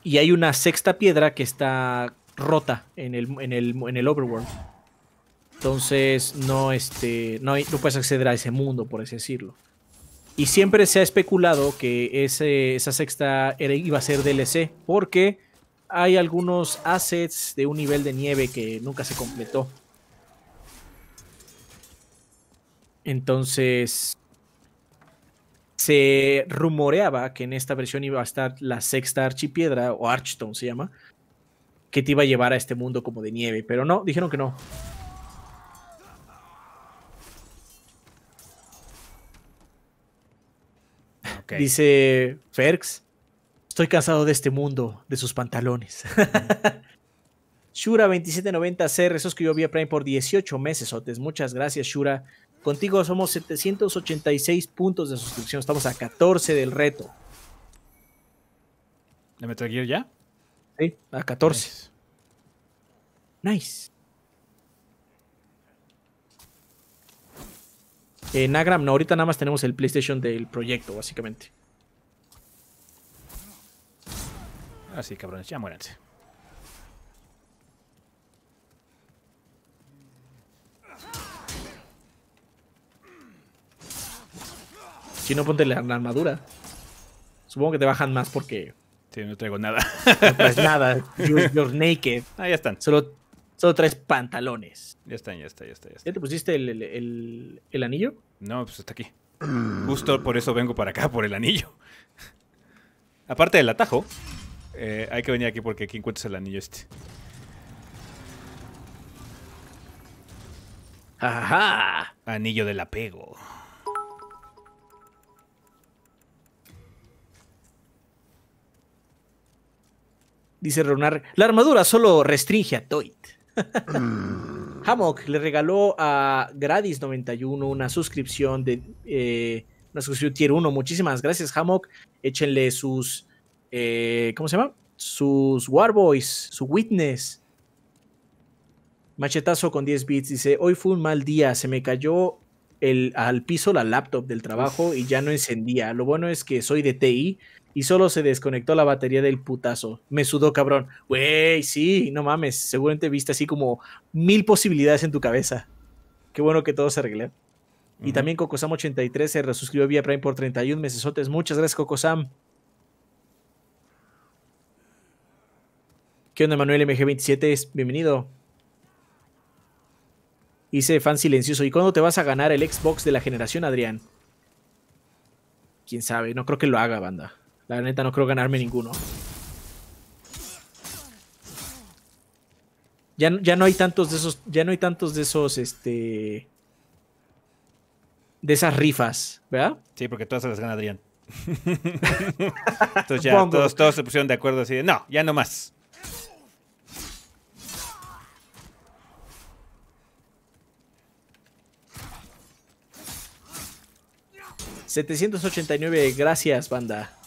y hay una sexta piedra que está rota en el, en el, overworld. Entonces no, este, no, no puedes acceder a ese mundo, por así decirlo. Y siempre se ha especulado que esa sexta iba a ser DLC, porque hay algunos assets de un nivel de nieve que nunca se completó. Entonces, se rumoreaba que en esta versión iba a estar la sexta archipiedra, o Archstone se llama, que te iba a llevar a este mundo como de nieve, pero no, dijeron que no. Dice Ferx, estoy cansado de este mundo, de sus pantalones. Shura2790CR yo vía Prime por 18 meses, Otes. Muchas gracias, Shura. Contigo somos 786 puntos de suscripción. Estamos a 14 del reto. ¿Le meto aquí ya? Sí, a 14. nice. En eh, Agram no, ahorita nada más tenemos el PlayStation del proyecto, básicamente. Así, ah, cabrones, ya muéranse. Si no, ponte la armadura. Supongo que te bajan más porque... Sí, no traigo nada. No traes nada. you're naked. Ahí están. Solo Solo tres pantalones. Ya está, ya está, ya está. ¿Ya, te pusiste el, anillo? No, pues está aquí. Justo por eso vengo para acá, por el anillo. Aparte del atajo, eh, hay que venir aquí porque aquí encuentras el anillo este. ¡Ajá! Anillo del apego. Dice Ronar, la armadura solo restringe a Toit. Hammock le regaló a Gradis91 una suscripción de eh, una suscripción tier 1. Muchísimas gracias, Hammock. Échenle sus. Eh, ¿Cómo se llama? Sus Warboys, su Witness. Machetazo con 10 bits. Dice: Hoy fue un mal día. Se me cayó el, al piso la laptop del trabajo y ya no encendía. Lo bueno es que soy de TI y solo se desconectó la batería del putazo. Me sudó, cabrón. Güey, sí, no mames. Seguramente viste así como mil posibilidades en tu cabeza. Qué bueno que todo se arregle. Y también Cocosam83 se resuscribió vía Prime por 31 meses. Muchas gracias, Cocosam. ¿Qué onda, Manuel MG27? Bienvenido. Hice fan silencioso. ¿Y cuándo te vas a ganar el Xbox de la generación, Adrián? Quién sabe, no creo que lo haga, banda. La neta no creo ganarme ninguno. Ya, ya, no hay tantos de esos. Ya no hay tantos de esos. Este. De esas rifas, ¿verdad? Sí, porque todas se las gana Adrián. Entonces ya todos, todos, se pusieron de acuerdo así de. No, ya no más. ...789, gracias banda.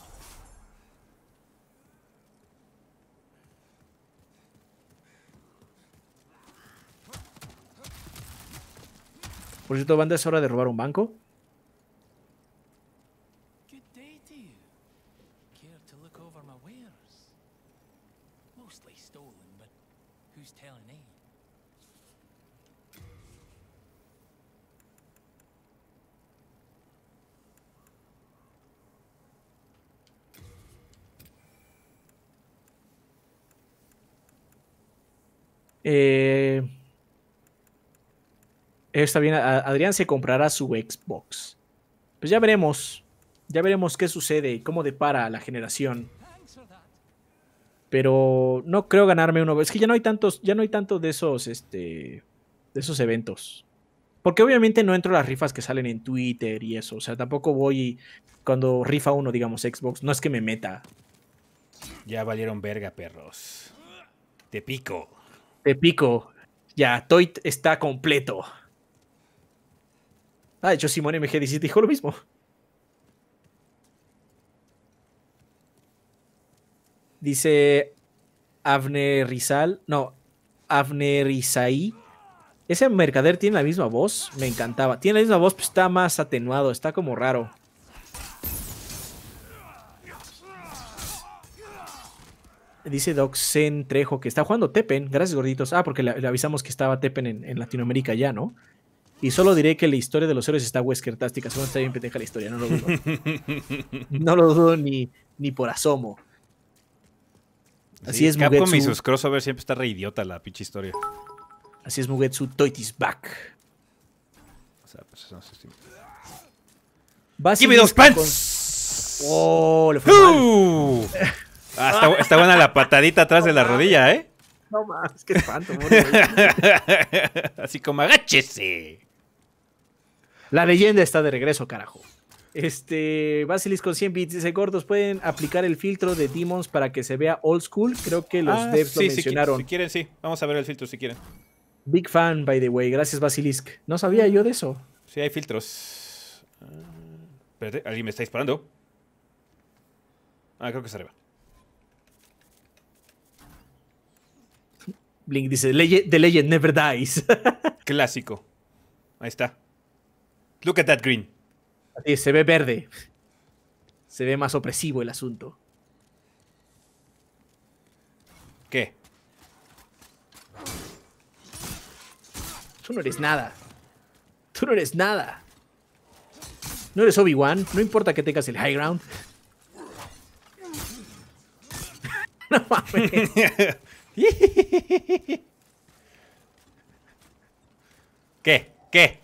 Por cierto, banda, es hora de robar un banco. Eh, Está bien, Adrián se comprará su Xbox. Pues ya veremos. Ya veremos qué sucede y cómo depara a la generación. Pero no creo ganarme uno. Es que ya no hay tantos, ya no hay tanto de esos, este, de esos eventos. Porque obviamente no entro a las rifas que salen en Twitter y eso. O sea, tampoco voy cuando rifa uno, digamos, Xbox. No es que me meta. Ya valieron verga, perros. Te pico. Te pico. Ya, Toit está completo. Ah, de hecho, Simón MG17 dijo lo mismo. Dice Avner Rizal. No, Avner Ese mercader tiene la misma voz. Me encantaba. Tiene la misma voz, pero está más atenuado. Está como raro. Dice Doxen Trejo que está jugando Tepen. Gracias, gorditos. Ah, porque le, avisamos que estaba Tepen en Latinoamérica ya, ¿no? Y solo diré que la historia de los héroes está weskertástica. solo está bien pendeja la historia, no lo dudo. no lo dudo ni, ni por asomo. Así es, Capcom Mugetsu. y sus crossovers siempre está re idiota la pinche historia. Así es, Mugetsu, Toitis back. O sea, pues eso no sé si... ¡Give me those pants! ¡Oh! Le fue ah, está, buena la patadita atrás de la rodilla, ¿eh? No más, qué espanto, Así como agáchese. La leyenda está de regreso, carajo. Este, Basilisk con 100 bits dice, gordos, ¿pueden aplicar el filtro de Demons para que se vea old school? Creo que los ah, devs lo mencionaron. Si, si quieren, sí. Vamos a ver el filtro si quieren. Big fan, by the way. Gracias, Basilisk. No sabía yo de eso. Sí, hay filtros. Ah, alguien me está disparando. Ah, creo que es arriba. Blink dice, The Legend Never Dies. Clásico. Ahí está. Look at that green. Así se ve verde. Se ve más opresivo el asunto. ¿Qué? Tú no eres nada. Tú no eres nada. No eres Obi-Wan. No importa que tengas el high ground. no mames. ¿Qué? ¿Qué?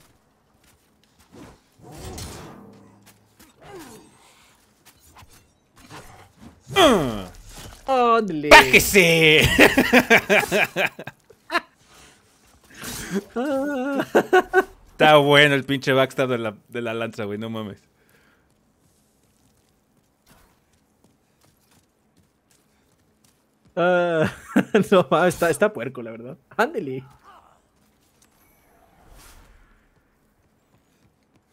Mm. ¡Bájese! Está bueno el pinche backstab de la, de la lanza, güey, no mames. Ah, no está, está puerco, la verdad. Ándele.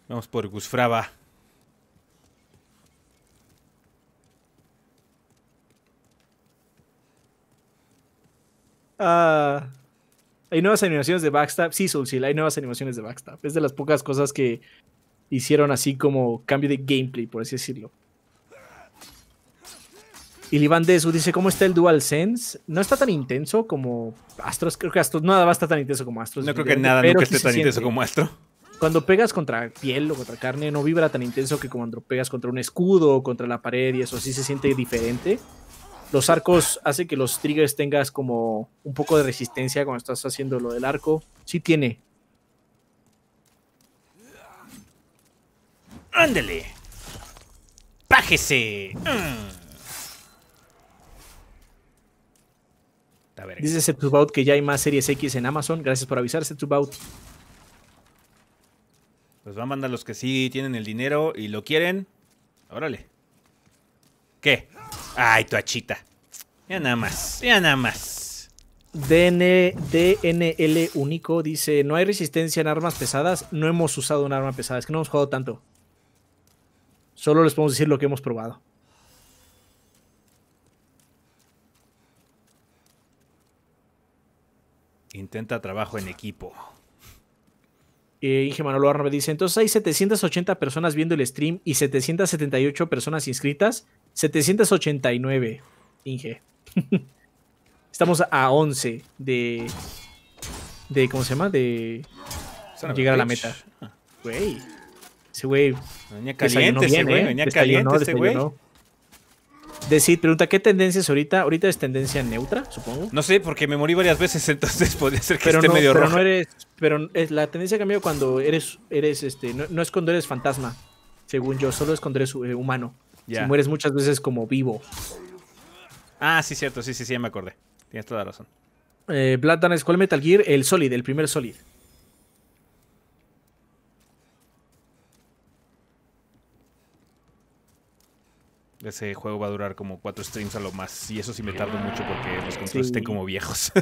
Vamos por Gusfraba. Ah, hay nuevas animaciones de Backstab. Sí, Soulseal, hay nuevas animaciones de Backstab. Es de las pocas cosas que hicieron así como cambio de gameplay, por así decirlo. Y Livan Desu dice, ¿cómo está el Dual Sense. No está tan intenso como Astros. Creo que Astros, nada va a estar tan intenso como Astros. No creo que nada nunca esté tan intenso como Astro. Cuando pegas contra piel o contra carne, no vibra tan intenso que cuando pegas contra un escudo o contra la pared y eso Así se siente diferente. Los arcos hace que los triggers tengas como un poco de resistencia cuando estás haciendo lo del arco. Sí tiene. ¡Ándele! Pájese. Mm. Dice Septubaut que ya hay más series X en Amazon. Gracias por avisar, Bout. Pues va a mandar los que sí tienen el dinero y lo quieren. Órale. ¿Qué? Ay, tu Ya nada más, ya nada más. DN, DNL único dice: No hay resistencia en armas pesadas. No hemos usado un arma pesada. Es que no hemos jugado tanto. Solo les podemos decir lo que hemos probado. Intenta trabajo en equipo. Eh, Inge Manolo Arno me dice, entonces hay 780 personas viendo el stream y 778 personas inscritas. 789, Inge. Estamos a 11 de... de ¿Cómo se llama? De llegar a la meta. Güey. Ese güey. ¿eh? caliente ese güey. Venía caliente güey. Decid pregunta, ¿qué tendencias ahorita? Ahorita es tendencia neutra, supongo. No sé, porque me morí varias veces, entonces podría ser que esté medio pero No eres, pero es, la tendencia cambia cuando eres, eres este, no, es cuando eres fantasma, según yo, solo es cuando eres eh, humano. Si mueres muchas veces como vivo. Ah, sí, cierto, sí, sí, sí, ya me acordé. Tienes toda la razón. Eh, es ¿cuál Metal Gear? El Solid, el primer Solid. Ese juego va a durar como cuatro streams a lo más. Y eso sí me tardo mucho porque los controles estén como viejos.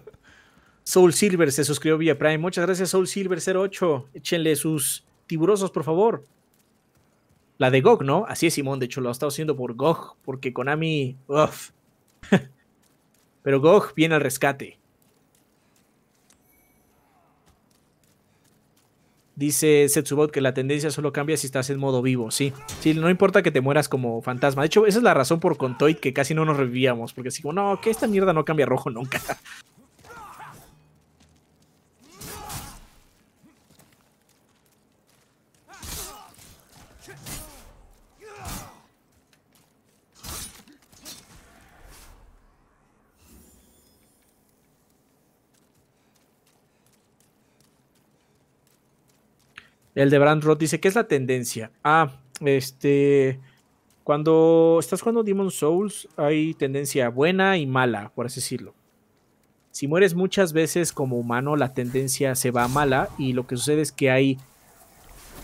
Soul Silver se suscribió vía Prime. Muchas gracias, Soul Silver 08. Échenle sus tiburosos, por favor. La de GOG, ¿no? Así es, Simón. De hecho, lo ha estado haciendo por GOG, porque Konami. Uf. Pero GOG viene al rescate. Dice Setsubot que la tendencia solo cambia si estás en modo vivo, sí. Sí, no importa que te mueras como fantasma. De hecho, esa es la razón por Contoid que casi no nos revivíamos. Porque así como, no, que esta mierda no cambia rojo nunca. El de Brand Roth dice, ¿qué es la tendencia? Ah, este... Cuando estás jugando Demon Souls hay tendencia buena y mala, por así decirlo. Si mueres muchas veces como humano, la tendencia se va mala y lo que sucede es que hay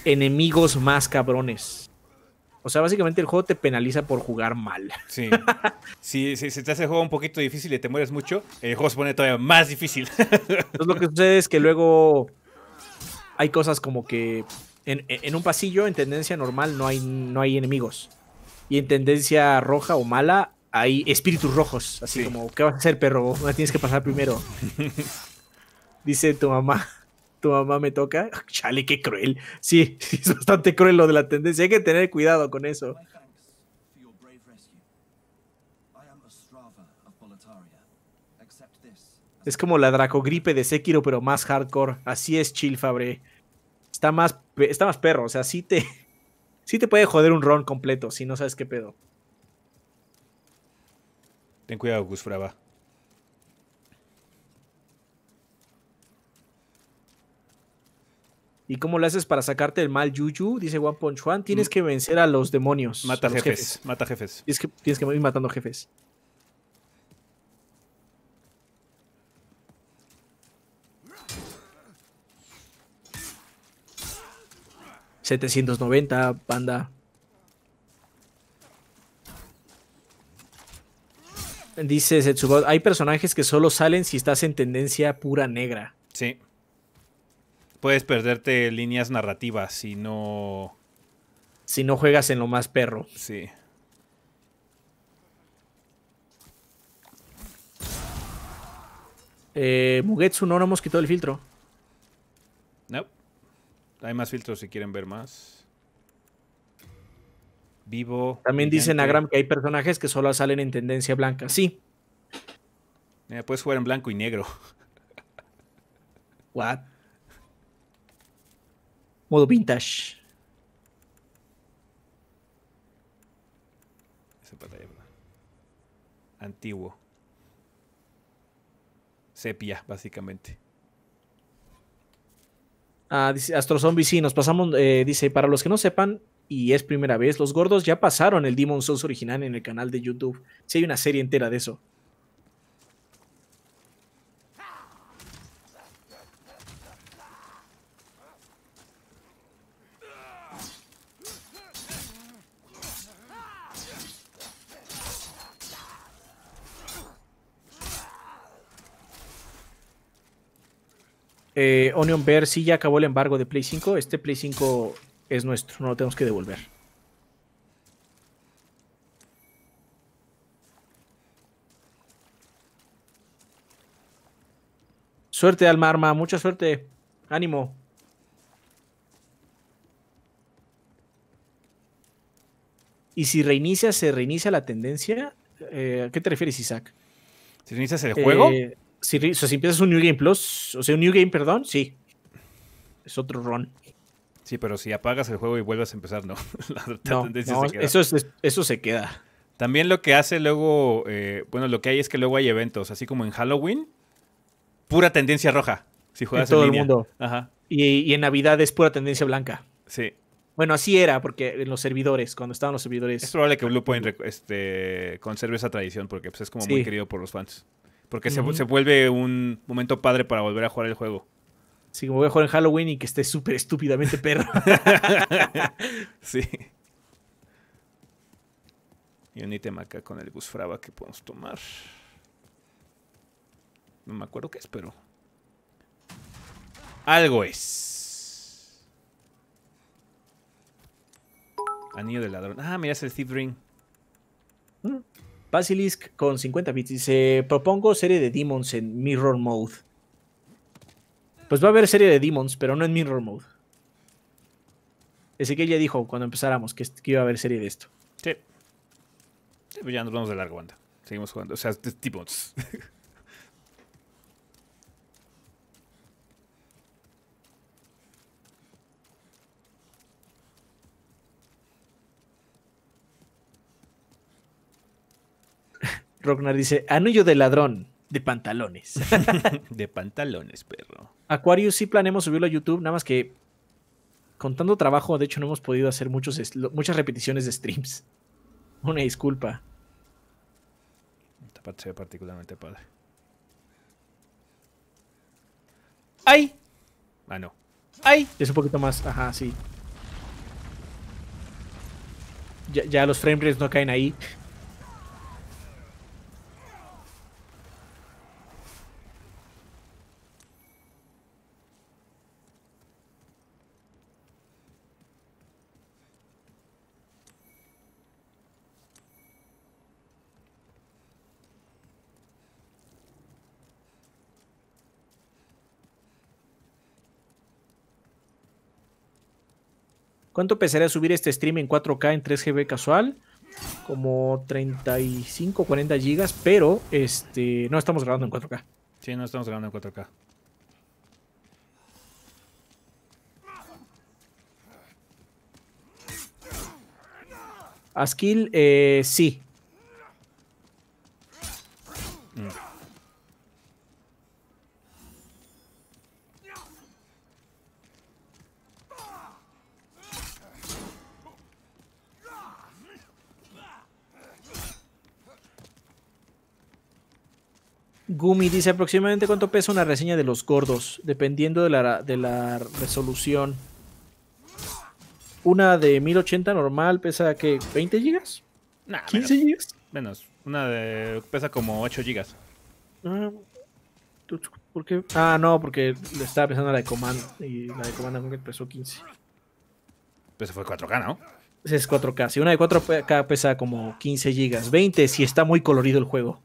enemigos más cabrones. O sea, básicamente el juego te penaliza por jugar mal. Sí. si, si, se te hace el juego un poquito difícil y te mueres mucho, el juego se pone todavía más difícil. Entonces lo que sucede es que luego hay cosas como que en, un pasillo, en tendencia normal, no hay, no hay enemigos. Y en tendencia roja o mala, hay espíritus rojos. Así como, ¿qué vas a hacer, perro? Me tienes que pasar primero. Dice tu mamá. Tu mamá me toca. Chale, qué cruel. Sí, es bastante cruel lo de la tendencia. Hay que tener cuidado con eso. Es como la dracogripe de Sekiro, pero más hardcore. Así es Chill Fabre. Está más, está más perro, o sea, sí te, sí te puede joder un ron completo si no sabes qué pedo. Ten cuidado, Gus ¿Y cómo lo haces para sacarte el mal Yuyu? Dice One Punch Tienes que vencer a los demonios. Mata jefes, Mata jefes. tienes que ir matando jefes. 790, panda. Dice Setsubot, hay personajes que solo salen si estás en tendencia pura negra. Sí. Puedes perderte líneas narrativas si no... Si no juegas en lo más perro. Sí. Eh, Mugetsu, no, no hemos quitado el filtro. Hay más filtros si quieren ver más. Vivo. También dicen a que hay personajes que solo salen en tendencia blanca. Sí. puedes jugar en blanco y negro. What? Modo vintage. Antiguo. Sepia, básicamente. Ah, dice Astrozombie, sí, nos pasamos, eh, dice, para los que no sepan, y es primera vez, los gordos ya pasaron el Demon Souls original en el canal de YouTube. si hay una serie entera de eso. Eh, Onion Bear, sí, ya acabó el embargo de Play 5. Este Play 5 es nuestro, no lo tenemos que devolver. Suerte, Alma Arma, mucha suerte. Ánimo. Y si reinicia, se reinicia la tendencia. Eh, ¿A qué te refieres, Isaac? ¿Se reinicia el eh, juego? si, si empiezas un New Game Plus, o sea, un New Game, perdón, sí. Es otro run. Sí, pero si apagas el juego y vuelves a empezar, no. La no, eso, eso se queda. También lo que hace luego, eh, bueno, lo que hay es que luego hay eventos, así como en Halloween, pura tendencia roja, si juegas en, todo el mundo. Ajá. Y, en Navidad es pura tendencia blanca. Sí. Bueno, así era, porque en los servidores, cuando estaban los servidores. Es probable que Blue Point este, conserve esa tradición, porque pues, es como muy querido por los fans. Porque se, vuelve un momento padre para volver a jugar el juego. Sí, como voy a jugar en Halloween y que esté súper estúpidamente perro. sí. Y un ítem acá con el busfraba que podemos tomar. No me acuerdo qué es, pero. Algo es. Anillo del ladrón. Ah, mira, es el Thief Ring. Mm. Basilisk con 50 bits dice, propongo serie de demons en Mirror Mode. Pues va a haber serie de demons, pero no en Mirror Mode. que ella dijo cuando empezáramos que, iba a haber serie de esto. Sí. sí ya nos vamos de largo, banda. Seguimos jugando. O sea, demons. Rognar dice, anillo de ladrón, de pantalones. de pantalones, perro. Aquarius sí planeamos subirlo a YouTube, nada más que contando trabajo, de hecho no hemos podido hacer muchos, muchas repeticiones de streams. Una disculpa. Esta parte se ve particularmente padre. ¡Ay! Ah, no. ¡Ay! Es un poquito más, ajá, sí. Ya, ya los frame rates no caen ahí. ¿Cuánto a subir este stream en 4K en 3GB casual? Como 35, 40 gigas, pero este no estamos grabando en 4K. Sí, no estamos grabando en 4K. Askill, eh, sí. Mm. Gumi dice aproximadamente cuánto pesa una reseña de los gordos, dependiendo de la, resolución. Una de 1080 normal pesa que 20 gigas? 15 menos, Menos. Una de pesa como 8 gigas. Ah, ah, no, porque le estaba pensando la de Command y la de Command pesó 15. se pues fue 4K, ¿no? Es 4K. Si una de 4K pesa como 15 gigas, 20 si está muy colorido el juego.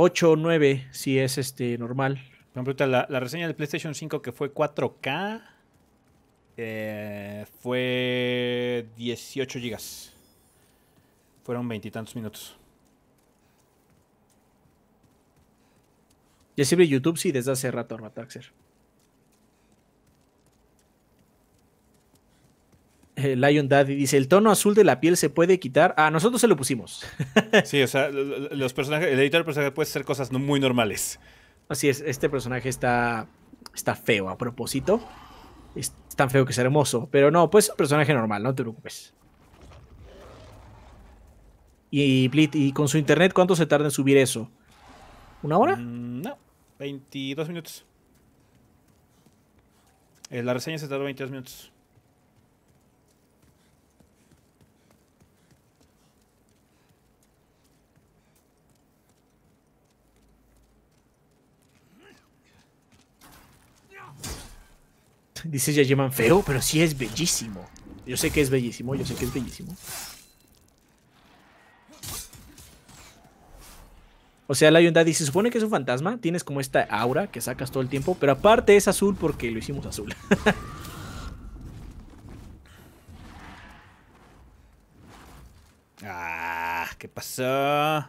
8 o 9 si es este normal. La, reseña del PlayStation 5 que fue 4K eh, fue 18 gigas. Fueron veintitantos minutos. Ya sirve YouTube sí desde hace rato, Armataxer. Eh, Lion Daddy dice, el tono azul de la piel se puede quitar. Ah, nosotros se lo pusimos. sí, o sea, los personajes, el editor de personaje puede hacer cosas muy normales. Así es, este personaje está, está feo a propósito. Es tan feo que es hermoso, pero no, pues es un personaje normal, no te preocupes. Y, y con su internet, ¿cuánto se tarda en subir eso? ¿Una hora? Mm, no, 22 minutos. Eh, la reseña se tardó 22 minutos. Dice ya llevan feo, pero sí es bellísimo. Yo sé que es bellísimo, yo sé que es bellísimo. O sea, Lion dice se supone que es un fantasma. Tienes como esta aura que sacas todo el tiempo. Pero aparte es azul porque lo hicimos azul. ah, ¿qué pasó?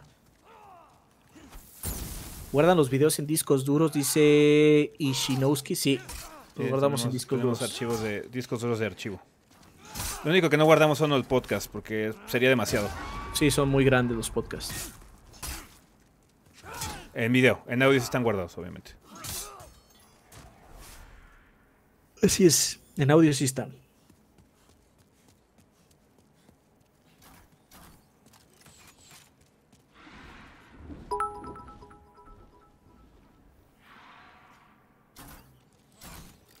Guardan los videos en discos duros, dice Ishinowski. Sí, guardamos en discos duros. archivos de discos de archivo. Lo único que no guardamos son los podcasts porque sería demasiado. Sí, son muy grandes los podcasts. En video, en audio están guardados, obviamente. Así es, en audio sí están.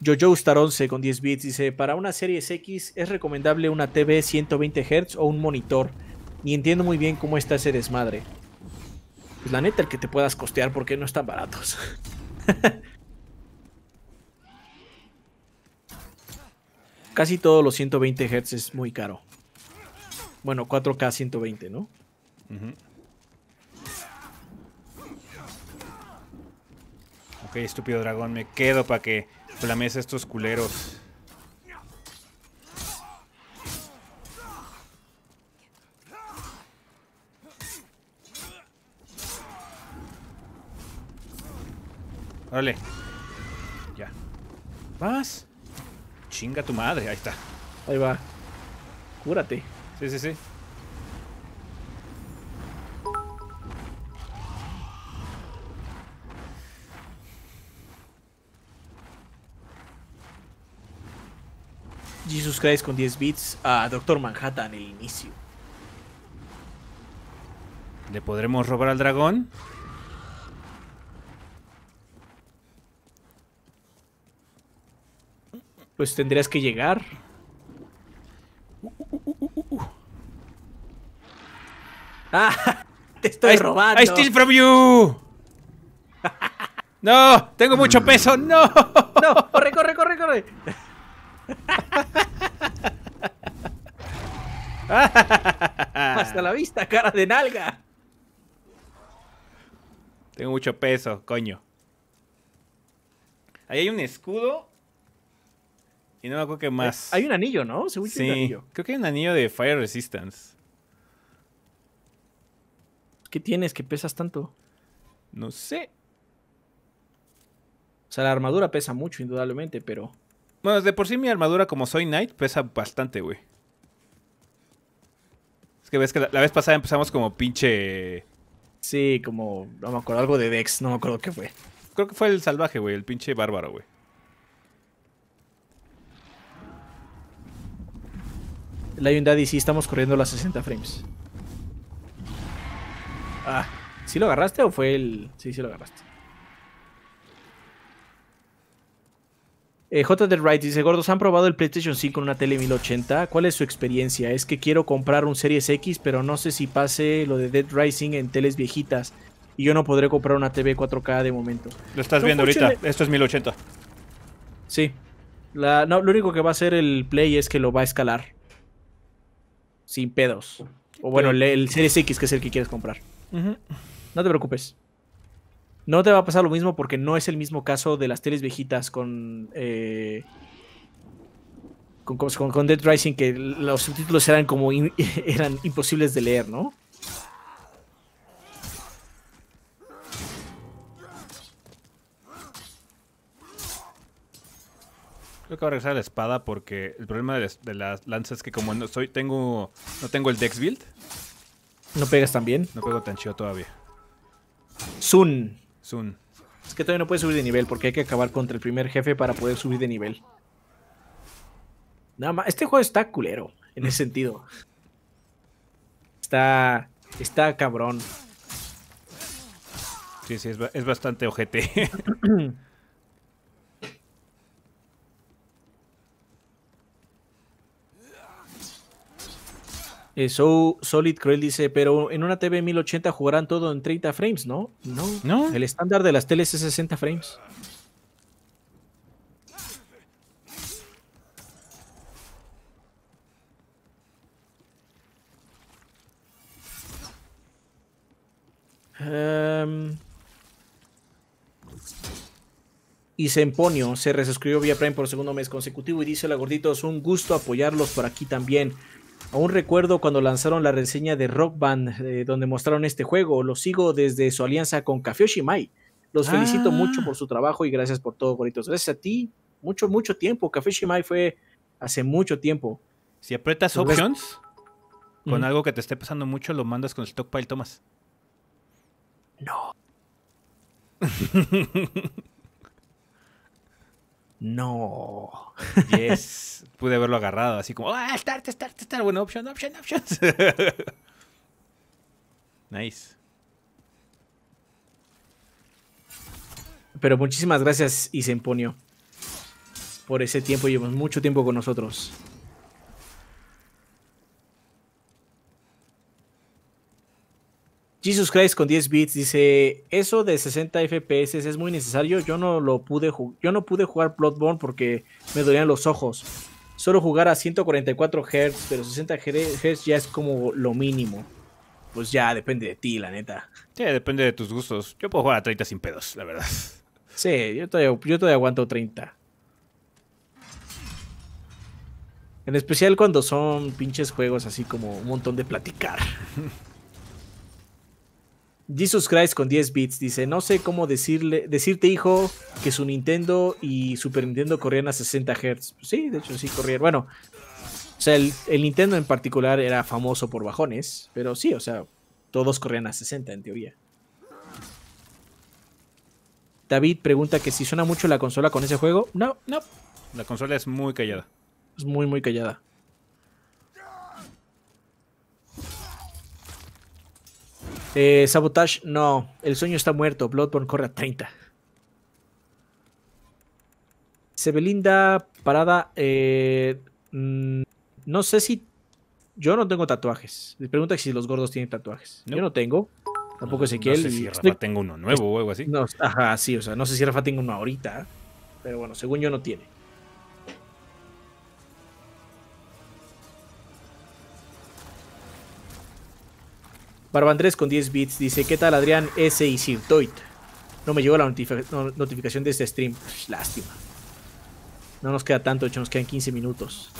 Jojo Star 11 con 10 bits dice, para una Series X es recomendable una TV 120 Hz o un monitor. Ni entiendo muy bien cómo está ese desmadre. Pues, la neta, el que te puedas costear porque no están baratos. Casi todos los 120 Hz es muy caro. Bueno, 4K 120, ¿no? Ok, estúpido dragón, me quedo para que mesa estos culeros. Órale. Ya. ¿Vas? Chinga tu madre. Ahí está. Ahí va. Cúrate. Sí, sí, sí. crees con 10 bits a Doctor Manhattan el inicio. ¿Le podremos robar al dragón? Pues tendrías que llegar. Ah, ¡Te estoy robando! ¡I steal from you! ¡No! ¡Tengo mucho peso! ¡No! ¡No! ¡Corre, corre, corre, corre! Hasta la vista, cara de nalga. Tengo mucho peso, coño. Ahí hay un escudo. Y no me acuerdo qué más. Hay un anillo, ¿no? sí, creo que hay un anillo de Fire Resistance. ¿Qué tienes que pesas tanto? No sé. O sea, la armadura pesa mucho, indudablemente, pero... Bueno, de por sí mi armadura, como soy Knight, pesa bastante, güey que ves que la, vez pasada empezamos como pinche. Sí, como. No me acuerdo, algo de Dex, no me acuerdo qué fue. Creo que fue el salvaje, güey, el pinche bárbaro, güey. la Daddy, sí, estamos corriendo las 60 frames. Ah, ¿sí lo agarraste o fue el...? Sí, sí lo agarraste. Eh, J. Wright dice, gordos, ¿han probado el PlayStation 5 con una tele 1080? ¿Cuál es su experiencia? Es que quiero comprar un Series X, pero no sé si pase lo de Dead Rising en teles viejitas. Y yo no podré comprar una TV 4K de momento. Lo estás viendo ahorita, esto es 1080. Sí. No, lo único que va a hacer el Play es que lo va a escalar. Sin pedos. O bueno, el, Series X, que es el que quieres comprar. No te preocupes. No te va a pasar lo mismo porque no es el mismo caso de las teles viejitas con. Eh, con, Dead Rising, que los subtítulos eran como eran imposibles de leer, ¿no? Creo que voy a regresar a la espada porque el problema de las, lanzas es que como no soy, tengo. No tengo el Dex build. ¿No pegas tan bien? No pego tan chido todavía. Sun. Es que todavía no puede subir de nivel porque hay que acabar contra el primer jefe para poder subir de nivel. Nada más, este juego está culero en ese sentido. Está, está cabrón. Sí, sí, es, es bastante ojete. Eh, so, Solid Cruel dice, pero en una TV 1080 jugarán todo en 30 frames, ¿no? No. no El estándar de las teles es 60 frames. Em. y se Semponio se resuscribió vía Prime por segundo mes consecutivo y dice la gorditos, un gusto apoyarlos por aquí también. Aún recuerdo cuando lanzaron la reseña de Rock Band, eh, donde mostraron este juego. Lo sigo desde su alianza con Kafyoshi Mai. Los felicito ah. mucho por su trabajo y gracias por todo, bonitos. Gracias a ti. Mucho, mucho tiempo. Kafioshi Mai fue hace mucho tiempo. Si aprietas options con algo que te esté pasando mucho, lo mandas con el Stockpile Thomas. No. No. Yes. Pude haberlo agarrado así como, ah, start, start, start. Bueno, option, option, options. nice. Pero muchísimas gracias, Isemponio, por ese tiempo. llevamos mucho tiempo con nosotros. Jesus Christ con 10 bits dice, eso de 60 FPS es muy necesario, yo no lo pude yo no pude jugar Bloodborne porque me dolían los ojos. Solo jugar a 144 Hz, pero 60 Hz ya es como lo mínimo. Pues ya depende de ti, la neta. Sí, depende de tus gustos. Yo puedo jugar a 30 sin pedos, la verdad. Sí, yo todavía, yo todavía aguanto 30. En especial cuando son pinches juegos así como un montón de platicar. Jesus Christ con 10 bits dice, no sé cómo decirle, decirte hijo que su Nintendo y Super Nintendo corrían a 60 Hz. Sí, de hecho sí corrían. Bueno, o sea, el, Nintendo en particular era famoso por bajones, pero sí, o sea, todos corrían a 60 en teoría. David pregunta que si suena mucho la consola con ese juego. No, no. La consola es muy callada. Es muy, muy callada. Eh, Sabotage, no. El sueño está muerto. Bloodborne corre a 30. Sebelinda Parada, eh, mm, no sé si... Yo no tengo tatuajes. Me pregunta si los gordos tienen tatuajes. Yo no tengo. Tampoco Ezequiel. No, sé si Rafa tiene uno nuevo o algo así. No, ajá, sí, o sea, no sé si Rafa tiene uno ahorita. Pero bueno, según yo no tiene. Andrés con 10 bits dice, ¿qué tal Adrián S y Sirtoit? No me llegó la notificación de este stream. Lástima. No nos queda tanto, hecho nos quedan 15 minutos.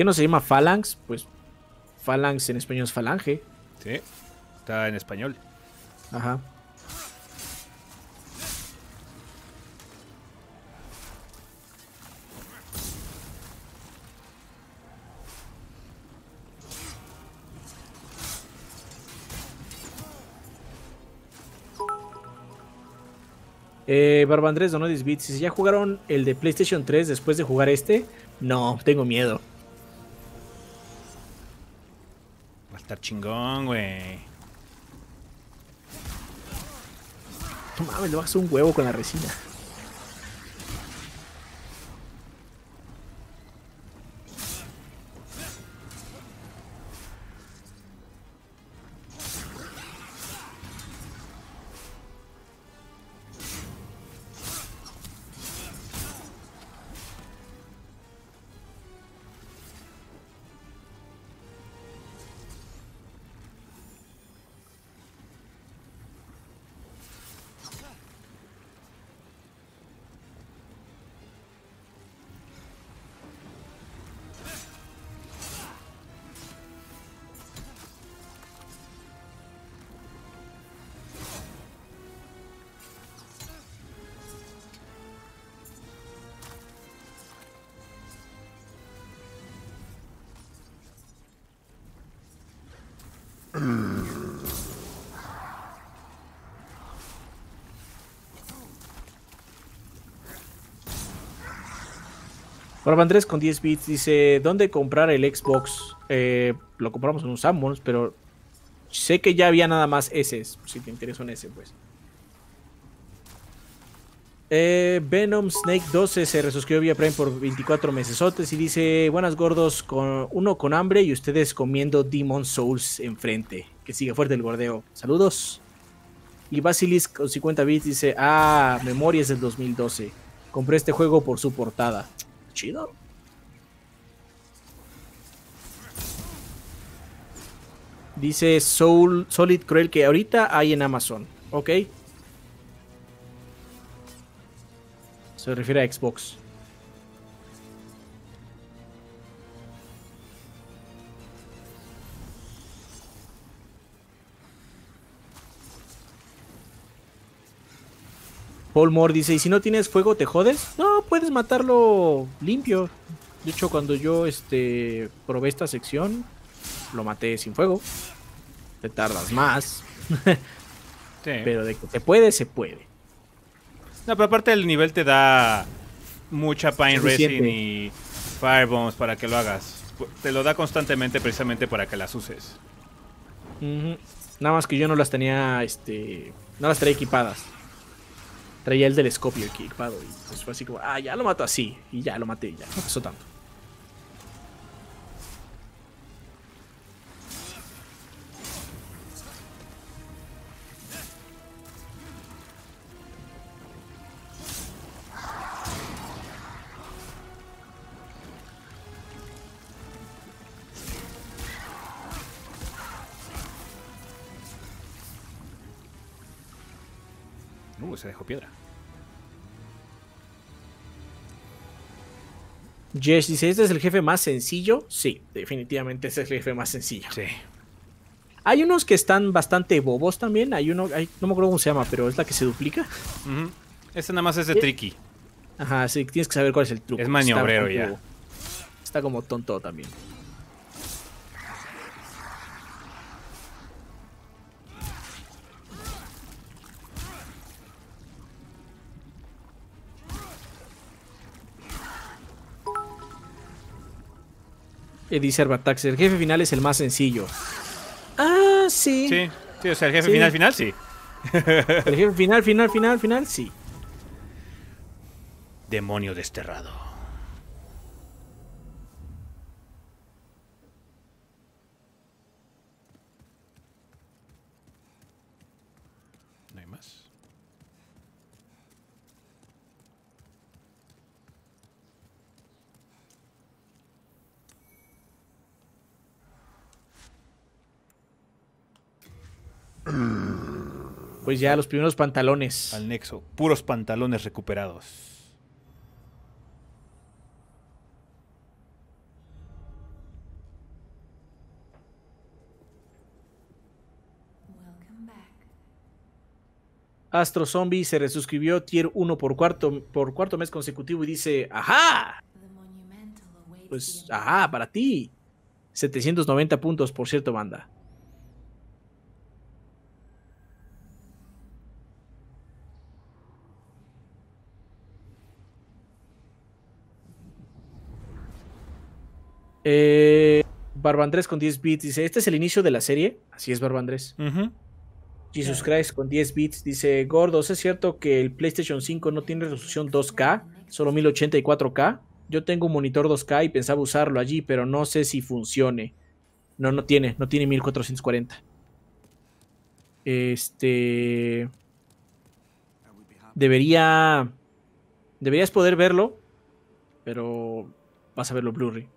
¿Qué no se llama Phalanx? Pues Phalanx en español es Falange. Sí, está en español. Ajá. Eh, Barba Andrés Donodis Beats. Si ya jugaron el de PlayStation 3 después de jugar este, no, tengo miedo. estar chingón, güey. No mames, lo vas a un huevo con la resina. Barba Andrés con 10 bits dice, ¿dónde comprar el Xbox? Eh, lo compramos en un Samuels, pero sé que ya había nada más S, si te interesa un S, pues. Eh, Venom Snake 12 se resuscribió vía Prime por 24 mesesotes y dice, buenas gordos, con uno con hambre y ustedes comiendo Demon Souls enfrente. Que sigue fuerte el bordeo Saludos. Y Basilisk con 50 bits dice, ah, Memorias del 2012. Compré este juego por su portada chido. Dice Soul, Solid Cruel que ahorita hay en Amazon. Ok. Se refiere a Xbox. Paul Moore dice, ¿y si no tienes fuego te jodes? No, puedes matarlo limpio. De hecho, cuando yo este, probé esta sección, lo maté sin fuego. Te tardas más. Pero de que se puede, se puede. No, pero aparte el nivel te da mucha Pine Resin y Firebombs para que lo hagas. Te lo da constantemente precisamente para que las uses. Nada más que yo no las tenía, este, no las equipadas traía el telescopio aquí equipado y pues fue así como, ah, ya lo mato así y ya lo maté, ya no pasó tanto. se dejó piedra. Jess dice, ¿este es el jefe más sencillo? Sí, definitivamente este es el jefe más sencillo. Sí. Hay unos que están bastante bobos también. Hay uno, no me acuerdo cómo se llama, pero es la que se duplica. Este nada más es de tricky. Ajá, sí, tienes que saber cuál es el truco. Es maniobrero ya. Está como tonto también. Eh, dice el jefe final es el más sencillo. Ah, sí. Sí, o sea, el jefe final final, sí. El jefe final, final, final, final, sí. Demonio desterrado. ¿No hay más? Pues ya los primeros pantalones. Al nexo. Puros pantalones recuperados. Astro Zombie se resuscribió tier 1 por cuarto, por cuarto mes consecutivo y dice, ajá. Pues, ajá, para ti. 790 puntos, por cierto, banda. Eh, Barbandrés con 10 bits dice: Este es el inicio de la serie. Así es, Barbandrés. Andrés. Jesus Christ con 10 bits dice: Gordos, ¿es cierto que el PlayStation 5 no tiene resolución 2K, solo 1084K? Yo tengo un monitor 2K y pensaba usarlo allí, pero no sé si funcione. No, no tiene, no tiene 1440. Este. Debería. Deberías poder verlo, pero vas a verlo Blu-ray.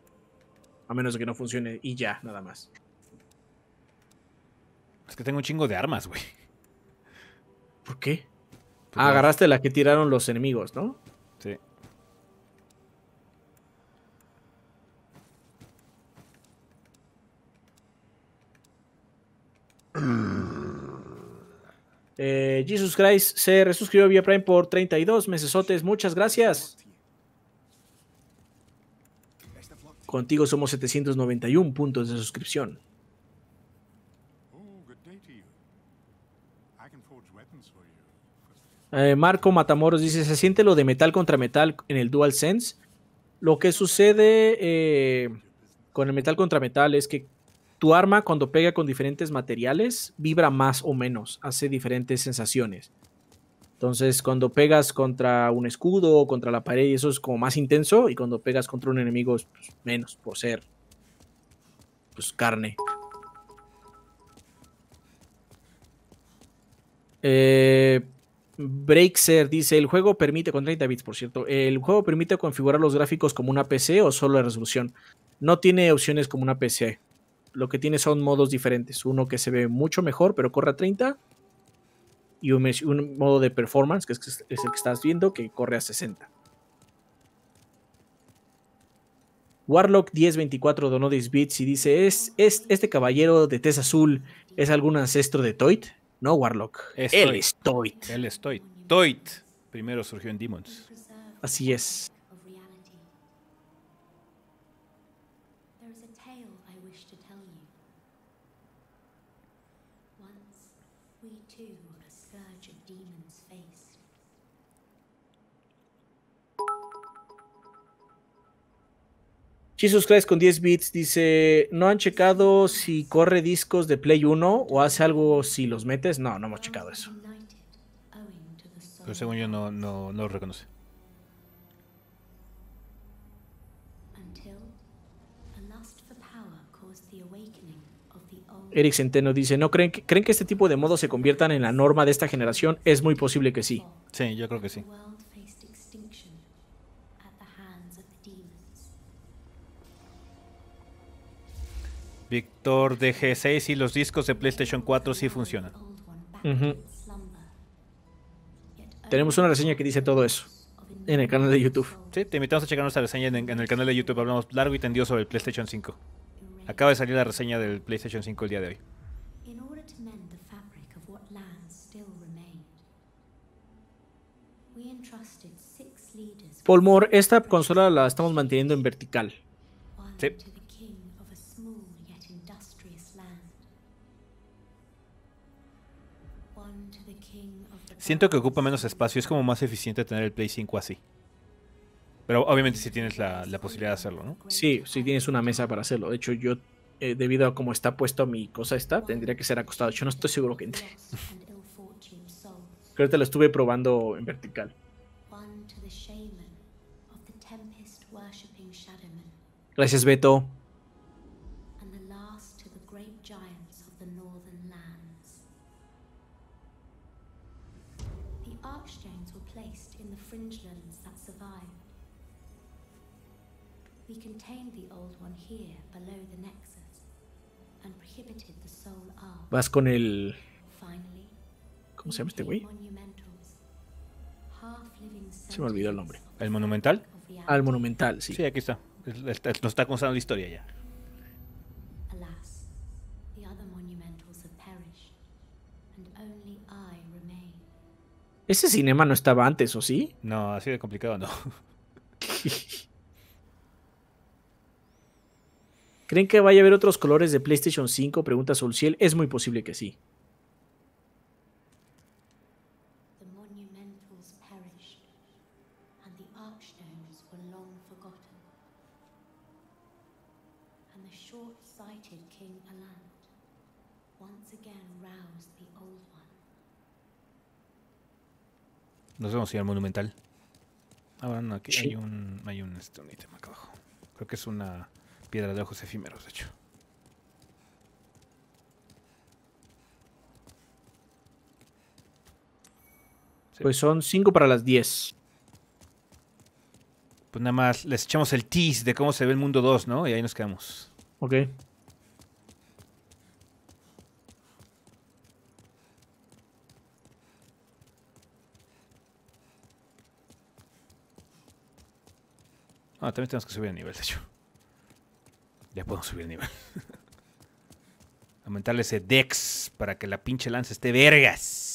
A menos de que no funcione y ya, nada más. Es que tengo un chingo de armas, güey. ¿Por qué? Pues ah, agarraste la que tiraron los enemigos, ¿no? Sí. Eh, Jesus Christ se resuscribió vía Prime por 32 mesesotes. Muchas gracias. Contigo somos 791 puntos de suscripción. Eh, Marco Matamoros dice, se siente lo de metal contra metal en el Dual Sense. Lo que sucede eh, con el metal contra metal es que tu arma cuando pega con diferentes materiales vibra más o menos, hace diferentes sensaciones. Entonces, cuando pegas contra un escudo o contra la pared, eso es como más intenso. Y cuando pegas contra un enemigo, es pues, menos, por ser pues carne. Eh, dice: El juego permite, con 30 bits por cierto, el juego permite configurar los gráficos como una PC o solo de resolución. No tiene opciones como una PC. Lo que tiene son modos diferentes. Uno que se ve mucho mejor, pero corre a 30 y un, modo de performance, que es, el que estás viendo, que corre a 60. Warlock 1024 donó 10 bits y dice: ¿Es, es este caballero de tez azul es algún ancestro de Toit? No, Warlock. Es Él Toit. es Toit. Él es Toit. Toit primero surgió en Demons. Así es. Jesus Christ con 10 bits dice, ¿no han checado si corre discos de Play 1 o hace algo si los metes? No, no hemos checado eso. Pero según yo no, lo reconoce. Eric Centeno dice, ¿no creen creen que este tipo de modos se conviertan en la norma de esta generación? Es muy posible que sí. Sí, yo creo que sí. Víctor de G6 y los discos de PlayStation 4 sí funcionan. Tenemos una reseña que dice todo eso en el canal de YouTube. Sí, te invitamos a checar nuestra reseña en, el canal de YouTube. Hablamos largo y tendido sobre el PlayStation 5. Acaba de salir la reseña del PlayStation 5 el día de hoy. Paul Moore, esta consola la estamos manteniendo en vertical. Sí. Siento que ocupa menos espacio, es como más eficiente tener el Play 5 así. Pero obviamente si tienes la, posibilidad de hacerlo, ¿no? Sí, si sí tienes una mesa para hacerlo. De hecho, yo, eh, debido a cómo está puesto mi cosa esta, tendría que ser acostado. Yo no estoy seguro que entre. Creo que te lo estuve probando en vertical. Gracias, Beto. Vas con el. ¿Cómo se llama este güey? Se me olvidó el nombre. ¿El Monumental? Al Monumental, sí. Sí, aquí está. Nos está contando la historia ya. Ese cinema no estaba antes, ¿o sí? No, ha sido complicado no. ¿Creen que vaya a haber otros colores de PlayStation 5? Pregunta Solciel. Es muy posible que sí. Nos vamos a ir al Monumental. Ahora no, aquí hay un. Hay un este, un acá abajo. Creo que es una piedra de ojos efímeros, de hecho. Pues son 5 para las 10. Pues nada más les echamos el tease de cómo se ve el mundo 2, ¿no? Y ahí nos quedamos. Ok. Ah, también tenemos que subir a nivel, de hecho. Ya podemos subir el nivel. Aumentarle ese dex para que la pinche lanza esté vergas.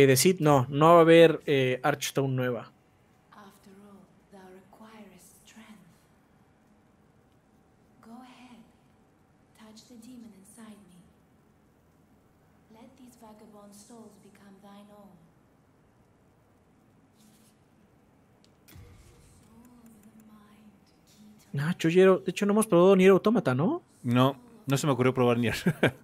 decid decir, no, no va a haber eh, Archstone nueva. Nacho, de hecho no hemos probado Nier Automata, ¿no? No, no se me ocurrió probar Nier.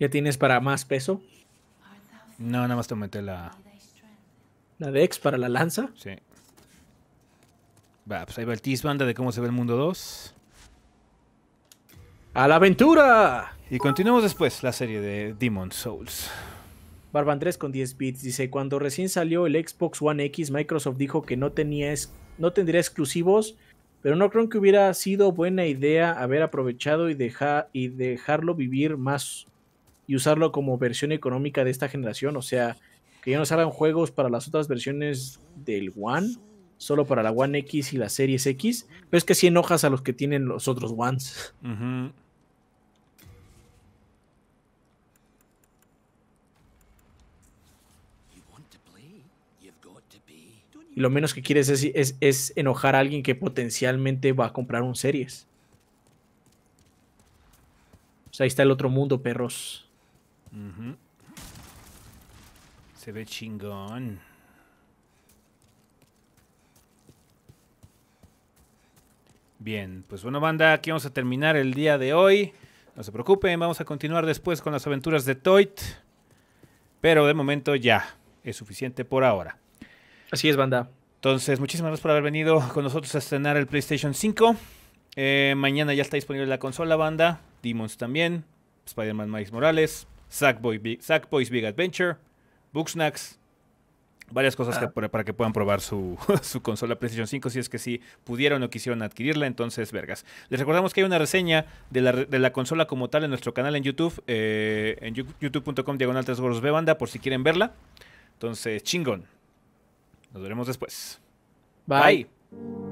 ¿Ya tienes para más peso? No, nada más te mete la. ¿La Dex para la lanza? Sí. Va, pues ahí va el tisbanda banda de cómo se ve el mundo 2. ¡A la aventura! Y continuamos después la serie de Demon Souls. Barba Andrés con 10 bits dice: Cuando recién salió el Xbox One X, Microsoft dijo que no, tenía no tendría exclusivos, pero no creo que hubiera sido buena idea haber aprovechado y, dejar y dejarlo vivir más y usarlo como versión económica de esta generación. O sea, que ya no salgan juegos para las otras versiones del One, solo para la One X y la Series X. Pero es que si enojas a los que tienen los otros Ones. Y lo menos que quieres es enojar a alguien que potencialmente va a comprar un Series. O pues sea, ahí está el otro mundo, perros. Se ve chingón. Bien, pues bueno, banda, aquí vamos a terminar el día de hoy. No se preocupen, vamos a continuar después con las aventuras de Toit. Pero de momento ya, es suficiente por ahora. Así es, banda. Entonces, muchísimas gracias por haber venido con nosotros a estrenar el PlayStation 5. Eh, mañana ya está disponible la consola, banda. Demons también. Spider-Man Miles Morales. Big, Sackboy's Big Adventure, Booksnacks, varias cosas ah. para que puedan probar su, consola PlayStation 5 si es que sí pudieron o quisieron adquirirla, entonces vergas. Les recordamos que hay una reseña de la, consola como tal en nuestro canal en YouTube, eh, en youtube.com diagonal 3 gorros banda por si quieren verla. Entonces, chingón. Nos veremos después. Bye.